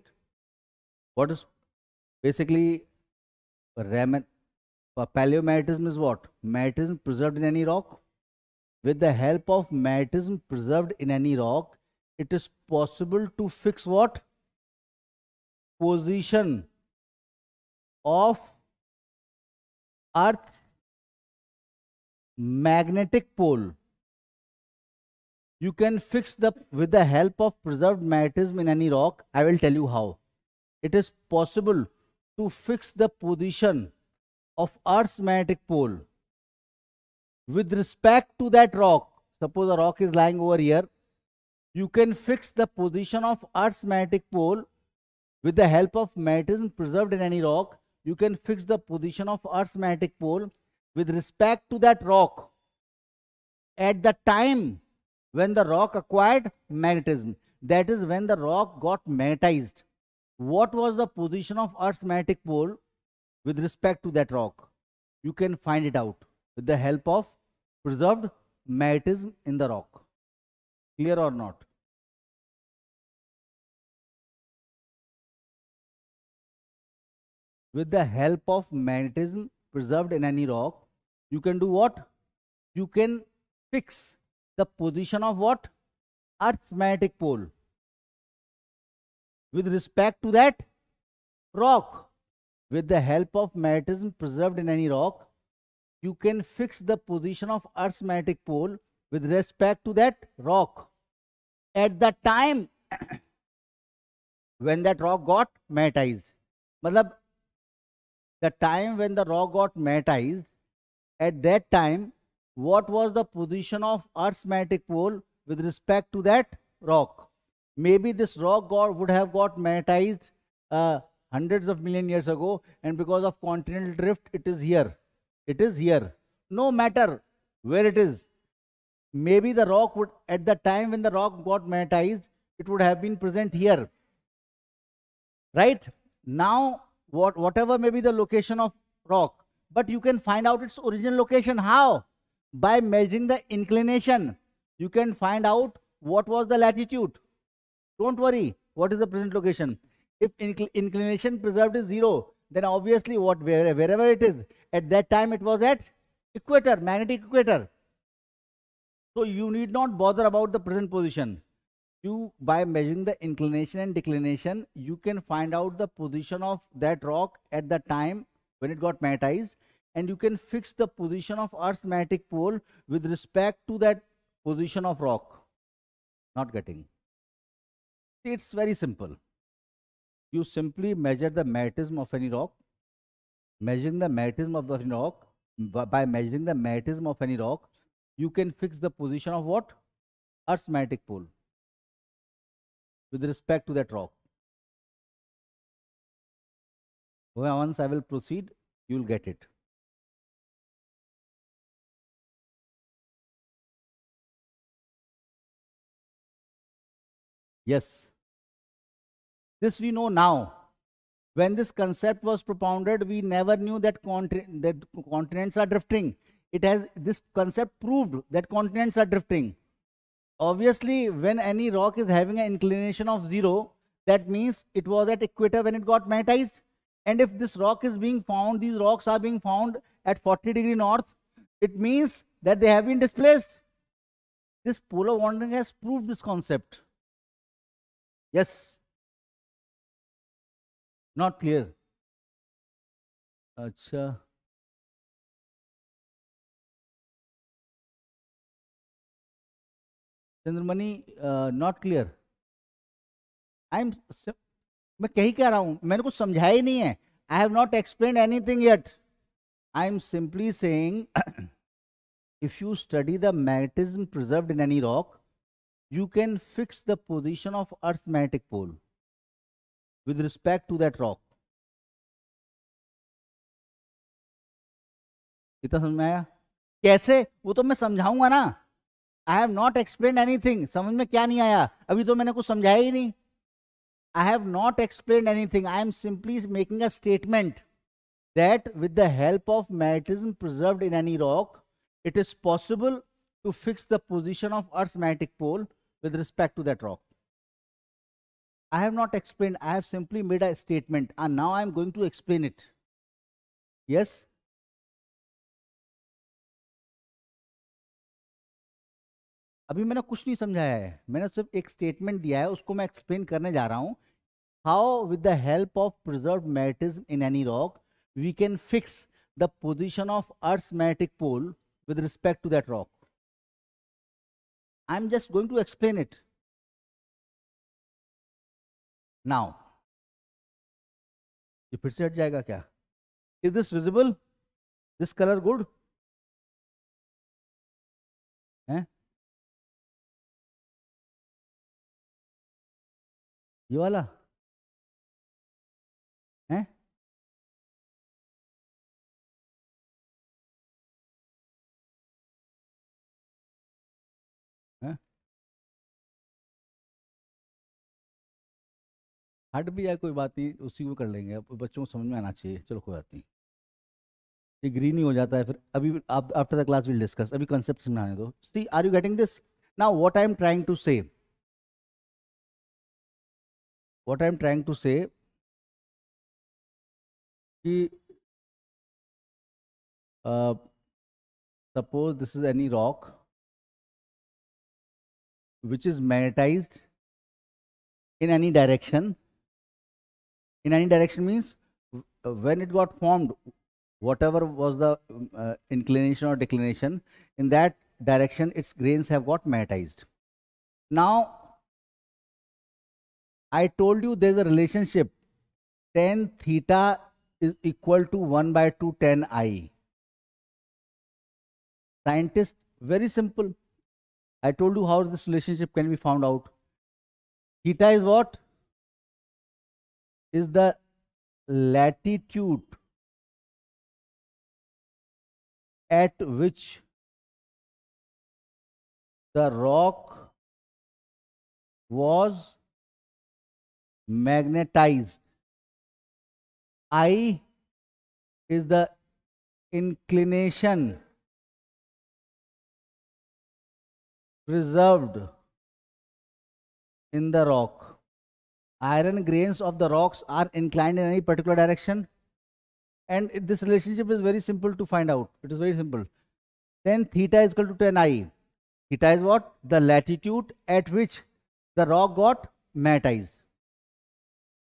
What is basically paleomagnetism is what? Magnetism preserved in any rock. With the help of magnetism preserved in any rock, it is possible to fix what? Position of earth magnetic pole you can fix the with the help of preserved magnetism in any rock i will tell you how it is possible to fix the position of earth's magnetic pole with respect to that rock suppose a rock is lying over here you can fix the position of earth's magnetic pole with the help of magnetism preserved in any rock you can fix the position of Earth's magnetic pole with respect to that rock at the time when the rock acquired magnetism. That is when the rock got magnetized. What was the position of Earth's magnetic pole with respect to that rock? You can find it out with the help of preserved magnetism in the rock. Clear or not? with the help of magnetism preserved in any rock, you can do what? You can fix the position of what? Earth's magnetic pole. With respect to that rock, with the help of magnetism preserved in any rock, you can fix the position of Earth's magnetic pole with respect to that rock at the time when that rock got magnetized. मतलब the time when the rock got magnetized, at that time, what was the position of Earth's magnetic pole with respect to that rock? Maybe this rock got, would have got magnetized uh, hundreds of million years ago, and because of continental drift, it is here. It is here. No matter where it is, maybe the rock would, at the time when the rock got magnetized, it would have been present here. Right? Now, what, whatever may be the location of rock, but you can find out its original location. How? By measuring the inclination. You can find out what was the latitude. Don't worry, what is the present location? If incl inclination preserved is zero, then obviously what where, wherever it is, at that time it was at equator, magnetic equator. So you need not bother about the present position you by measuring the inclination and declination you can find out the position of that rock at the time when it got magnetized and you can fix the position of earth's magnetic pole with respect to that position of rock not getting it's very simple you simply measure the magnetism of any rock measuring the magnetism of the rock by measuring the magnetism of any rock you can fix the position of what earth's magnetic pole with respect to that rock. Once I will proceed, you will get it. Yes. This we know now. When this concept was propounded, we never knew that, that continents are drifting. It has this concept proved that continents are drifting. Obviously, when any rock is having an inclination of 0, that means it was at equator when it got magnetized. And if this rock is being found, these rocks are being found at 40 degree north, it means that they have been displaced. This polar wandering has proved this concept. Yes. Not clear. Achha. Chandramani not clear I am मैं कही कह रहा हूँ मैंने कुछ समझाया ही नहीं है I have not explain anything yet I am simply saying if you study the magnetism preserved in any rock you can fix the position of earth's magnetic pole with respect to that rock इतना समझ में आया कैसे वो तो मैं समझाऊंगा ना I have not explained anything. समझ में क्या नहीं आया अभी तो मैंने कुछ समझाया ही नहीं I have not explain anything I am simply making a statement that with the help of magnetism preserved in any rock it is possible to fix the position of Earth's magnetic pole with respect to that rock. I have not explained, I have simply made a statement and now I am going to explain it. Yes, अभी मैंने कुछ नहीं समझाया है मैंने सिर्फ एक statement दिया है उसको मैं एक्सप्लेन करने जा रहा हूँ how with the help of preserve magnetism in any rock we can fix the position of earth magnetic pole with respect to that rock I am just going to explain it now ये फिर से हट जाएगा क्या is this visible this colour good है ये वाला है हट भी है कोई बात नहीं उसी को कर लेंगे अब बच्चों को समझ में आना चाहिए चलो कोई बात नहीं ये ग्रीन ही हो जाता है फिर अभी आप after the class will discuss अभी कंसेप्ट समझाने दो see are you getting this now what I am trying to save what i'm trying to say uh, suppose this is any rock which is magnetized in any direction in any direction means uh, when it got formed whatever was the um, uh, inclination or declination in that direction its grains have got magnetized now I told you there's a relationship. 10 theta is equal to 1 by 2 10 i. Scientist, very simple. I told you how this relationship can be found out. Theta is what? Is the latitude at which the rock was magnetize i is the inclination preserved in the rock iron grains of the rocks are inclined in any particular direction and this relationship is very simple to find out it is very simple then theta is equal to 10 i theta is what the latitude at which the rock got magnetized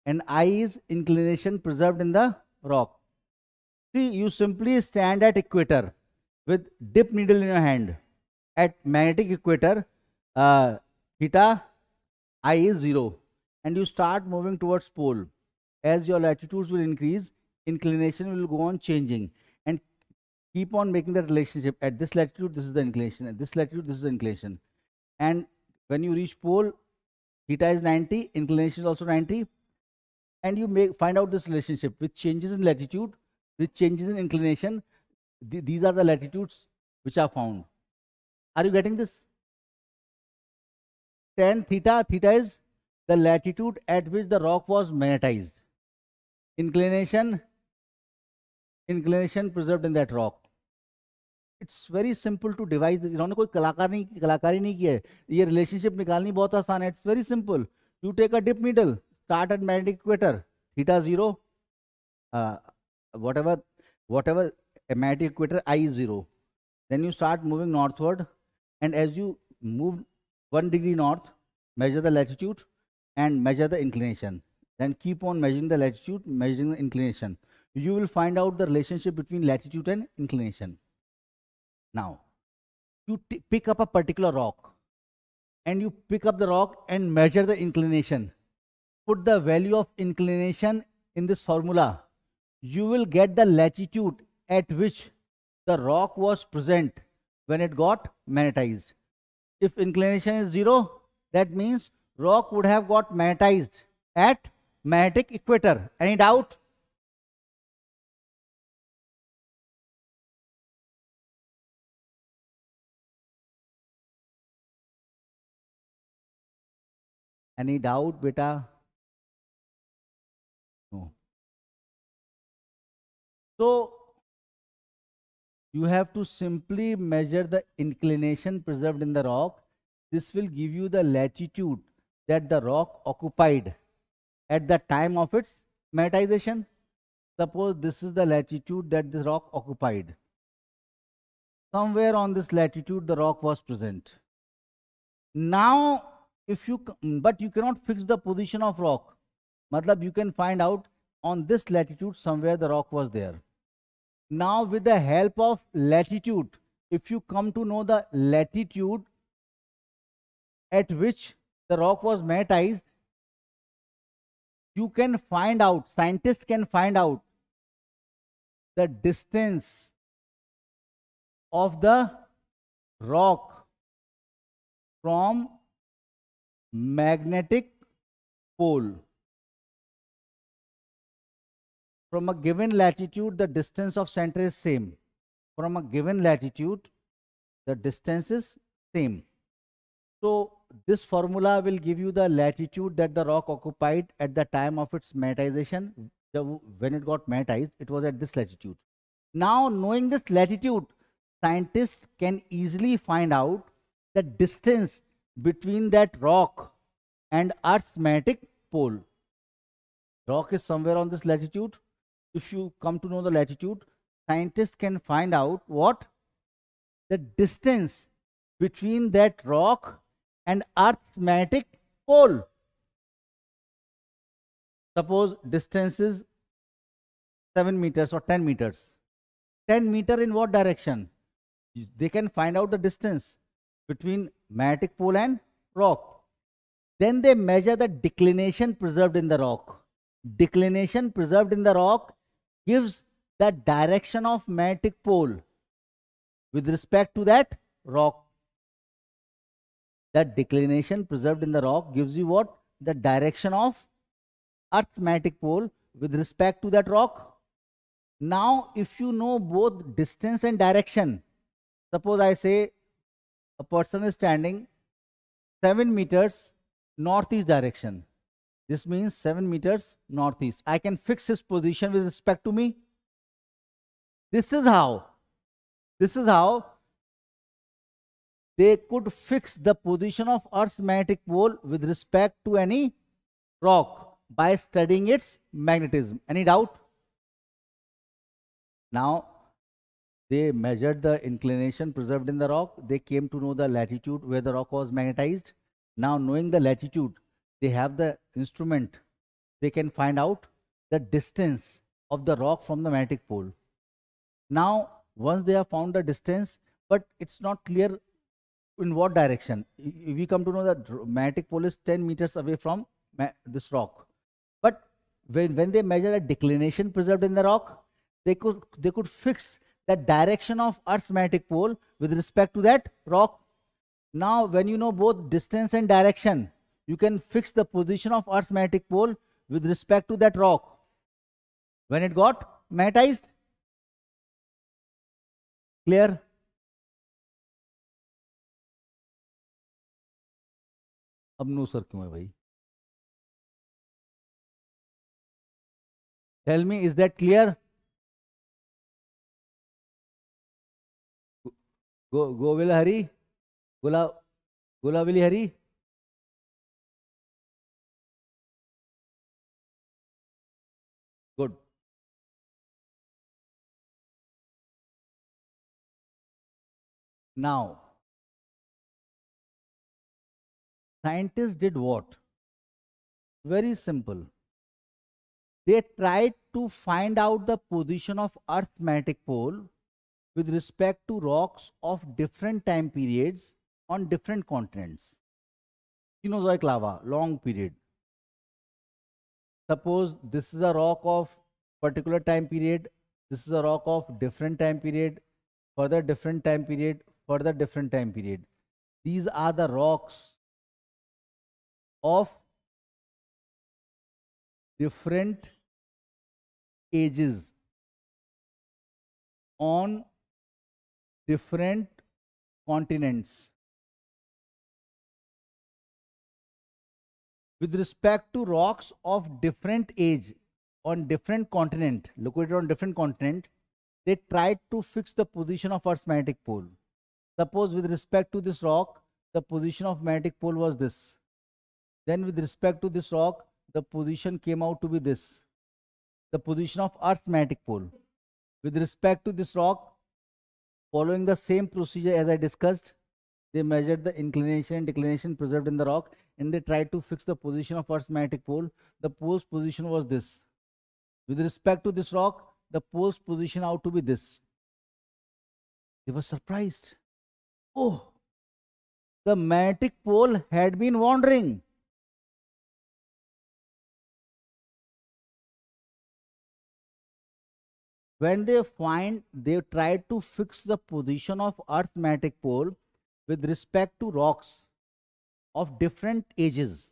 and I is inclination preserved in the rock. See, you simply stand at equator with dip needle in your hand. At magnetic equator, uh, theta i is 0 and you start moving towards pole. As your latitudes will increase, inclination will go on changing and keep on making the relationship. At this latitude, this is the inclination. At this latitude, this is the inclination. And when you reach pole, theta is 90, inclination is also 90, and you make find out this relationship with changes in latitude, with changes in inclination. Th these are the latitudes which are found. Are you getting this? Tan theta, theta is the latitude at which the rock was magnetized. Inclination, inclination preserved in that rock. It's very simple to devise इन्होंने कोई कलाकार नहीं कलाकारी नहीं की है ये relationship निकालनी बहुत आसान है it's very simple you take a dip needle start at magnetic equator, theta 0, uh, whatever, whatever magnetic equator I is 0. Then you start moving northward and as you move 1 degree north, measure the latitude and measure the inclination. Then keep on measuring the latitude, measuring the inclination. You will find out the relationship between latitude and inclination. Now, you pick up a particular rock and you pick up the rock and measure the inclination put the value of inclination in this formula, you will get the latitude at which the rock was present when it got magnetized. If inclination is 0, that means rock would have got magnetized at magnetic equator. Any doubt? Any doubt, beta? So you have to simply measure the inclination preserved in the rock. This will give you the latitude that the rock occupied at the time of its magnetization. Suppose this is the latitude that the rock occupied. Somewhere on this latitude the rock was present. Now if you but you cannot fix the position of rock. Matlab you can find out on this latitude somewhere the rock was there. Now with the help of latitude, if you come to know the latitude at which the rock was magnetized, you can find out, scientists can find out the distance of the rock from magnetic pole. From a given latitude, the distance of center is same. From a given latitude, the distance is same. So this formula will give you the latitude that the rock occupied at the time of its magnetization. when it got magnetized, it was at this latitude. Now knowing this latitude, scientists can easily find out the distance between that rock and Earth's magnetic pole. Rock is somewhere on this latitude if you come to know the latitude, scientists can find out what? The distance between that rock and Earth's magnetic pole. Suppose distance is 7 meters or 10 meters. 10 meter in what direction? They can find out the distance between magnetic pole and rock. Then they measure the declination preserved in the rock. Declination preserved in the rock gives the direction of magnetic pole with respect to that rock. That declination preserved in the rock gives you what? The direction of Earth's magnetic pole with respect to that rock. Now, if you know both distance and direction, suppose I say a person is standing 7 meters northeast direction this means 7 meters northeast. I can fix his position with respect to me. This is how, this is how they could fix the position of Earth's magnetic pole with respect to any rock by studying its magnetism. Any doubt? Now, they measured the inclination preserved in the rock. They came to know the latitude where the rock was magnetized. Now, knowing the latitude, they have the instrument, they can find out the distance of the rock from the magnetic pole. Now, once they have found the distance, but it's not clear in what direction. We come to know that magnetic pole is 10 meters away from this rock. But when, when they measure the declination preserved in the rock, they could, they could fix the direction of Earth's magnetic pole with respect to that rock. Now, when you know both distance and direction, you can fix the position of Earth's magnetic pole with respect to that rock when it got magnetized. Clear? अब no sir क्यों है भाई tell me is that clear Govil Hari गुला गुलाबिली Hari Now, scientists did what? Very simple. They tried to find out the position of Earth's magnetic pole with respect to rocks of different time periods on different continents. Cenozoic lava, long period. Suppose this is a rock of particular time period, this is a rock of different time period, further different time period, for the different time period. These are the rocks of different ages on different continents. With respect to rocks of different age on different continent, located on different continent, they tried to fix the position of Earth's magnetic pole. Suppose with respect to this rock, the position of magnetic pole was this. Then with respect to this rock, the position came out to be this. The position of Earth's magnetic pole. With respect to this rock, following the same procedure as I discussed, they measured the inclination and declination preserved in the rock and they tried to fix the position of Earth's magnetic pole. The pole's position was this. With respect to this rock, the pole's position out to be this. They were surprised. Oh, the magnetic pole had been wandering. When they find they tried to fix the position of Earth magnetic pole with respect to rocks of different ages,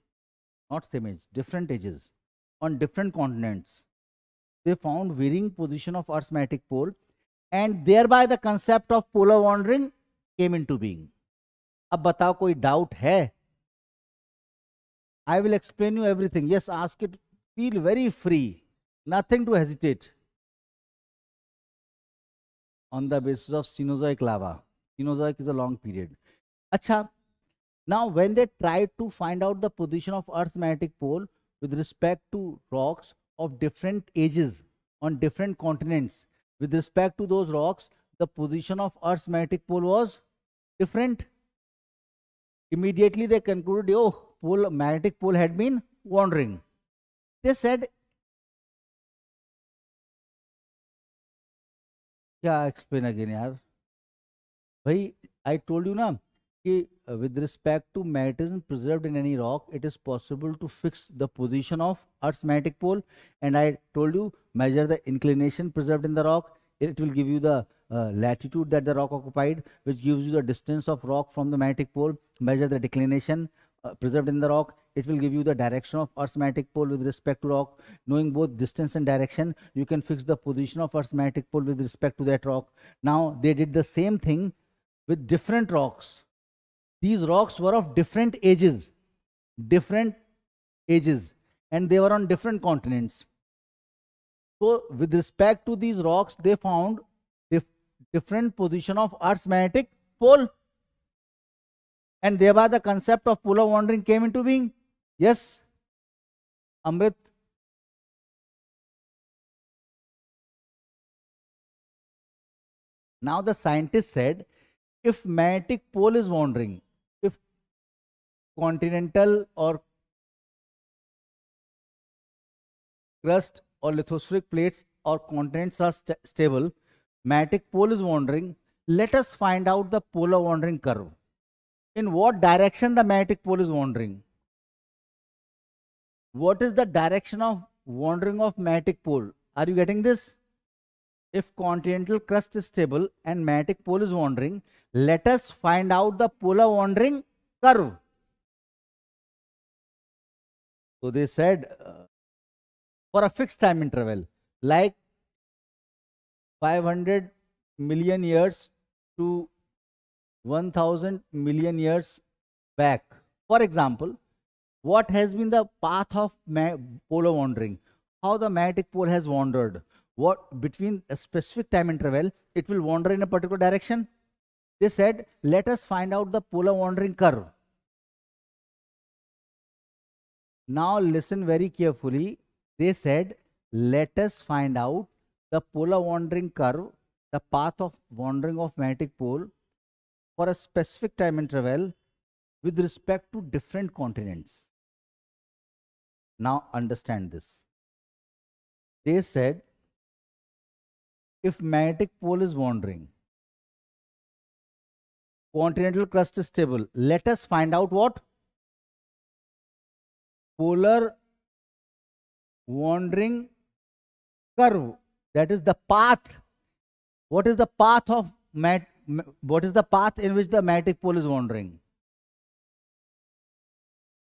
not same age, different ages on different continents. They found varying position of Earth's magnetic pole and thereby the concept of polar wandering came into being अब बताओ कोई doubt है I will explain you everything yes ask it feel very free nothing to hesitate on the basis of Cenozoic lava. Cenozoic is a long period. Acha. Now, when they tried to find out the position of Earth's magnetic pole with respect to rocks of different ages on different continents, with respect to those rocks, the position of Earth's magnetic pole was different. Immediately they concluded, oh, pole, magnetic pole had been wandering. They said, yeah, explain again, yaar. Bhai, I told you, na, ki, uh, with respect to magnetism preserved in any rock, it is possible to fix the position of Earth's magnetic pole. And I told you, measure the inclination preserved in the rock, it will give you the uh, latitude that the rock occupied, which gives you the distance of rock from the magnetic pole, measure the declination uh, preserved in the rock. It will give you the direction of Earth's magnetic pole with respect to rock. Knowing both distance and direction, you can fix the position of Earth's magnetic pole with respect to that rock. Now, they did the same thing with different rocks. These rocks were of different ages, different ages, and they were on different continents. So, with respect to these rocks, they found different position of Earth's magnetic pole. And thereby the concept of polar wandering came into being. Yes, Amrit. Now the scientist said, if magnetic pole is wandering, if continental or crust or lithospheric plates or continents are st stable, magnetic pole is wandering, let us find out the polar wandering curve. In what direction the magnetic pole is wandering? What is the direction of wandering of magnetic pole? Are you getting this? If continental crust is stable and magnetic pole is wandering, let us find out the polar wandering curve. So they said uh, for a fixed time interval like 500 million years to 1000 million years back. For example, what has been the path of polar wandering? How the magnetic pole has wandered? What between a specific time interval it will wander in a particular direction? They said, let us find out the polar wandering curve. Now listen very carefully. They said, let us find out the polar wandering curve, the path of wandering of magnetic pole for a specific time interval with respect to different continents. Now understand this. They said if magnetic pole is wandering, continental crust is stable. Let us find out what? Polar wandering curve that is the path. What is the path of mat, what is the path in which the magnetic pole is wandering?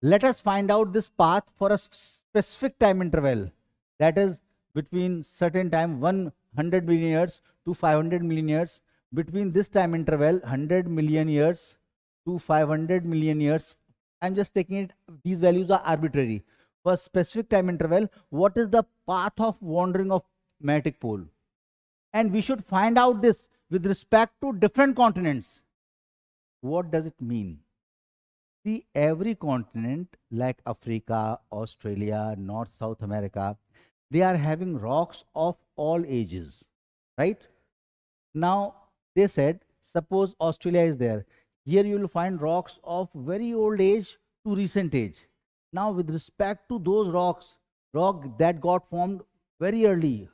Let us find out this path for a specific time interval. That is between certain time 100 million years to 500 million years. Between this time interval 100 million years to 500 million years. I'm just taking it, these values are arbitrary. For a specific time interval, what is the path of wandering of magnetic pole. And we should find out this with respect to different continents. What does it mean? See, every continent like Africa, Australia, North South America, they are having rocks of all ages, right? Now, they said, suppose Australia is there. Here you will find rocks of very old age to recent age. Now, with respect to those rocks, rock that got formed very early,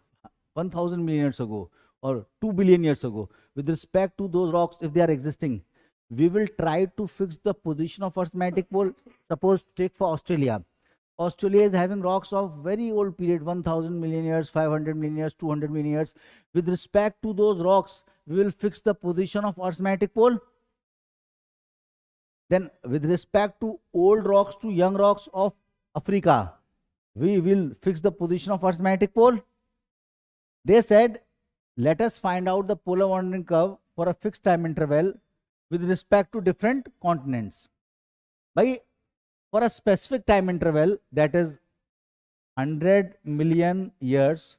1000 million years ago or 2 billion years ago with respect to those rocks if they are existing we will try to fix the position of our magnetic pole suppose take for australia australia is having rocks of very old period 1000 million years 500 million years 200 million years with respect to those rocks we will fix the position of our magnetic pole then with respect to old rocks to young rocks of africa we will fix the position of our magnetic pole they said, let us find out the polar wandering curve for a fixed time interval with respect to different continents. By for a specific time interval that is 100 million years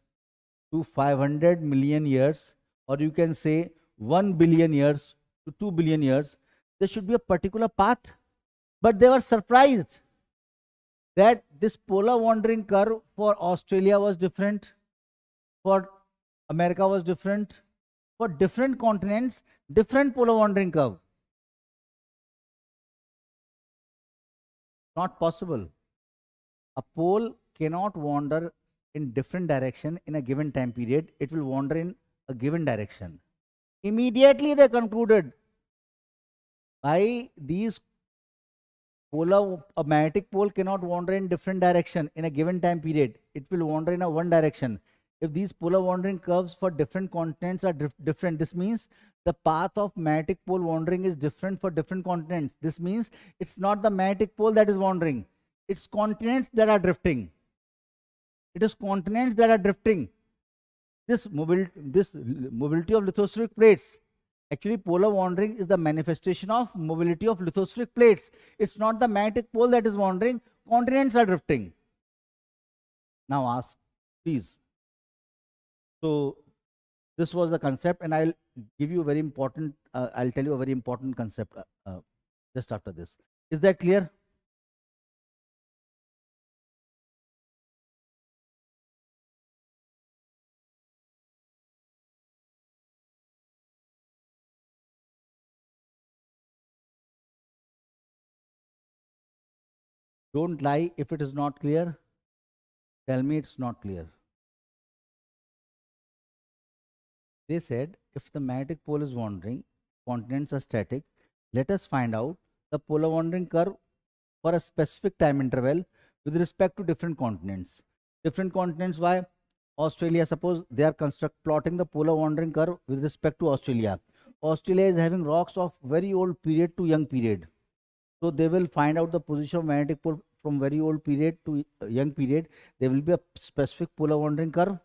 to 500 million years or you can say 1 billion years to 2 billion years there should be a particular path but they were surprised that this polar wandering curve for australia was different for America was different. For different continents, different polar wandering curve. Not possible. A pole cannot wander in different direction in a given time period. It will wander in a given direction. Immediately they concluded by these polar a magnetic pole cannot wander in different direction in a given time period. It will wander in a one direction if these polar wandering curves for different continents are dif different, this means the path of magnetic pole wandering is different for different continents. This means it's not the magnetic pole that is wandering. It's continents that are drifting. It is continents that are drifting. This this mobility of lithospheric plates, actually polar wandering is the manifestation of mobility of lithospheric plates. It's not the magnetic pole that is wandering. Continents are drifting. Now ask, please so this was the concept and I'll give you a very important, uh, I'll tell you a very important concept uh, uh just after this. Is that clear? Don't lie if it is not clear. Tell me it's not clear. They said if the magnetic pole is wandering, continents are static, let us find out the polar wandering curve for a specific time interval with respect to different continents. Different continents, why? Australia, suppose they are construct plotting the polar wandering curve with respect to Australia. Australia is having rocks of very old period to young period. So they will find out the position of magnetic pole from very old period to young period. There will be a specific polar wandering curve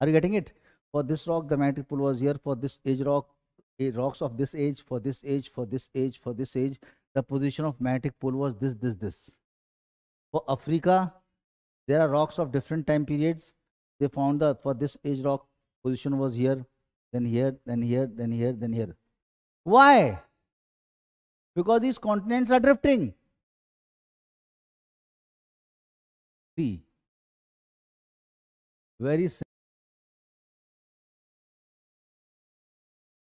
are you getting it? For this rock, the magnetic pole was here. For this age rock, eh, rocks of this age, for this age, for this age, for this age, the position of magnetic pole was this, this, this. For Africa, there are rocks of different time periods. They found that for this age rock, position was here, then here, then here, then here, then here. Why? Because these continents are drifting. See, very simple.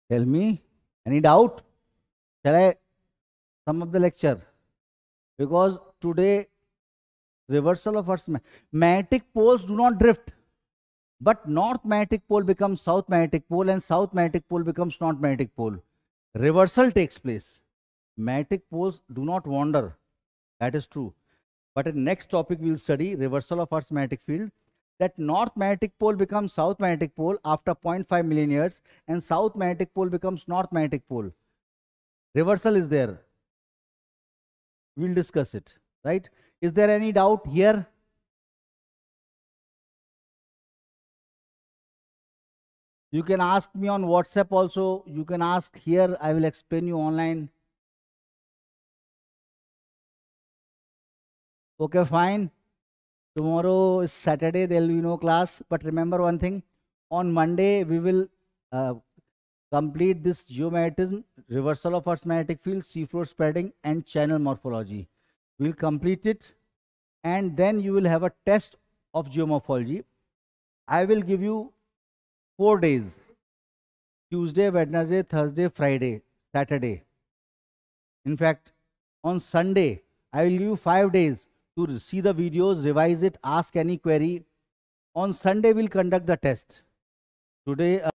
Tell me, any doubt? Shall I sum up the lecture? Because today, reversal of Earth's magnetic poles do not drift, but north magnetic pole becomes south magnetic pole and south magnetic pole becomes north magnetic pole. Reversal takes place. Magnetic poles do not wander. That is true. But in next topic, we will study reversal of Earth's magnetic field that north magnetic pole becomes south magnetic pole after 0.5 million years and south magnetic pole becomes north magnetic pole. Reversal is there. We will discuss it, right? Is there any doubt here? You can ask me on WhatsApp also. You can ask here. I will explain you online. Okay, fine tomorrow is saturday there will be no class but remember one thing on monday we will uh, complete this geomagnetism reversal of earth's magnetic field seafloor spreading and channel morphology we'll complete it and then you will have a test of geomorphology i will give you four days tuesday wednesday thursday friday saturday in fact on sunday i will give you five days to see the videos, revise it, ask any query. On Sunday, we'll conduct the test. Today, uh,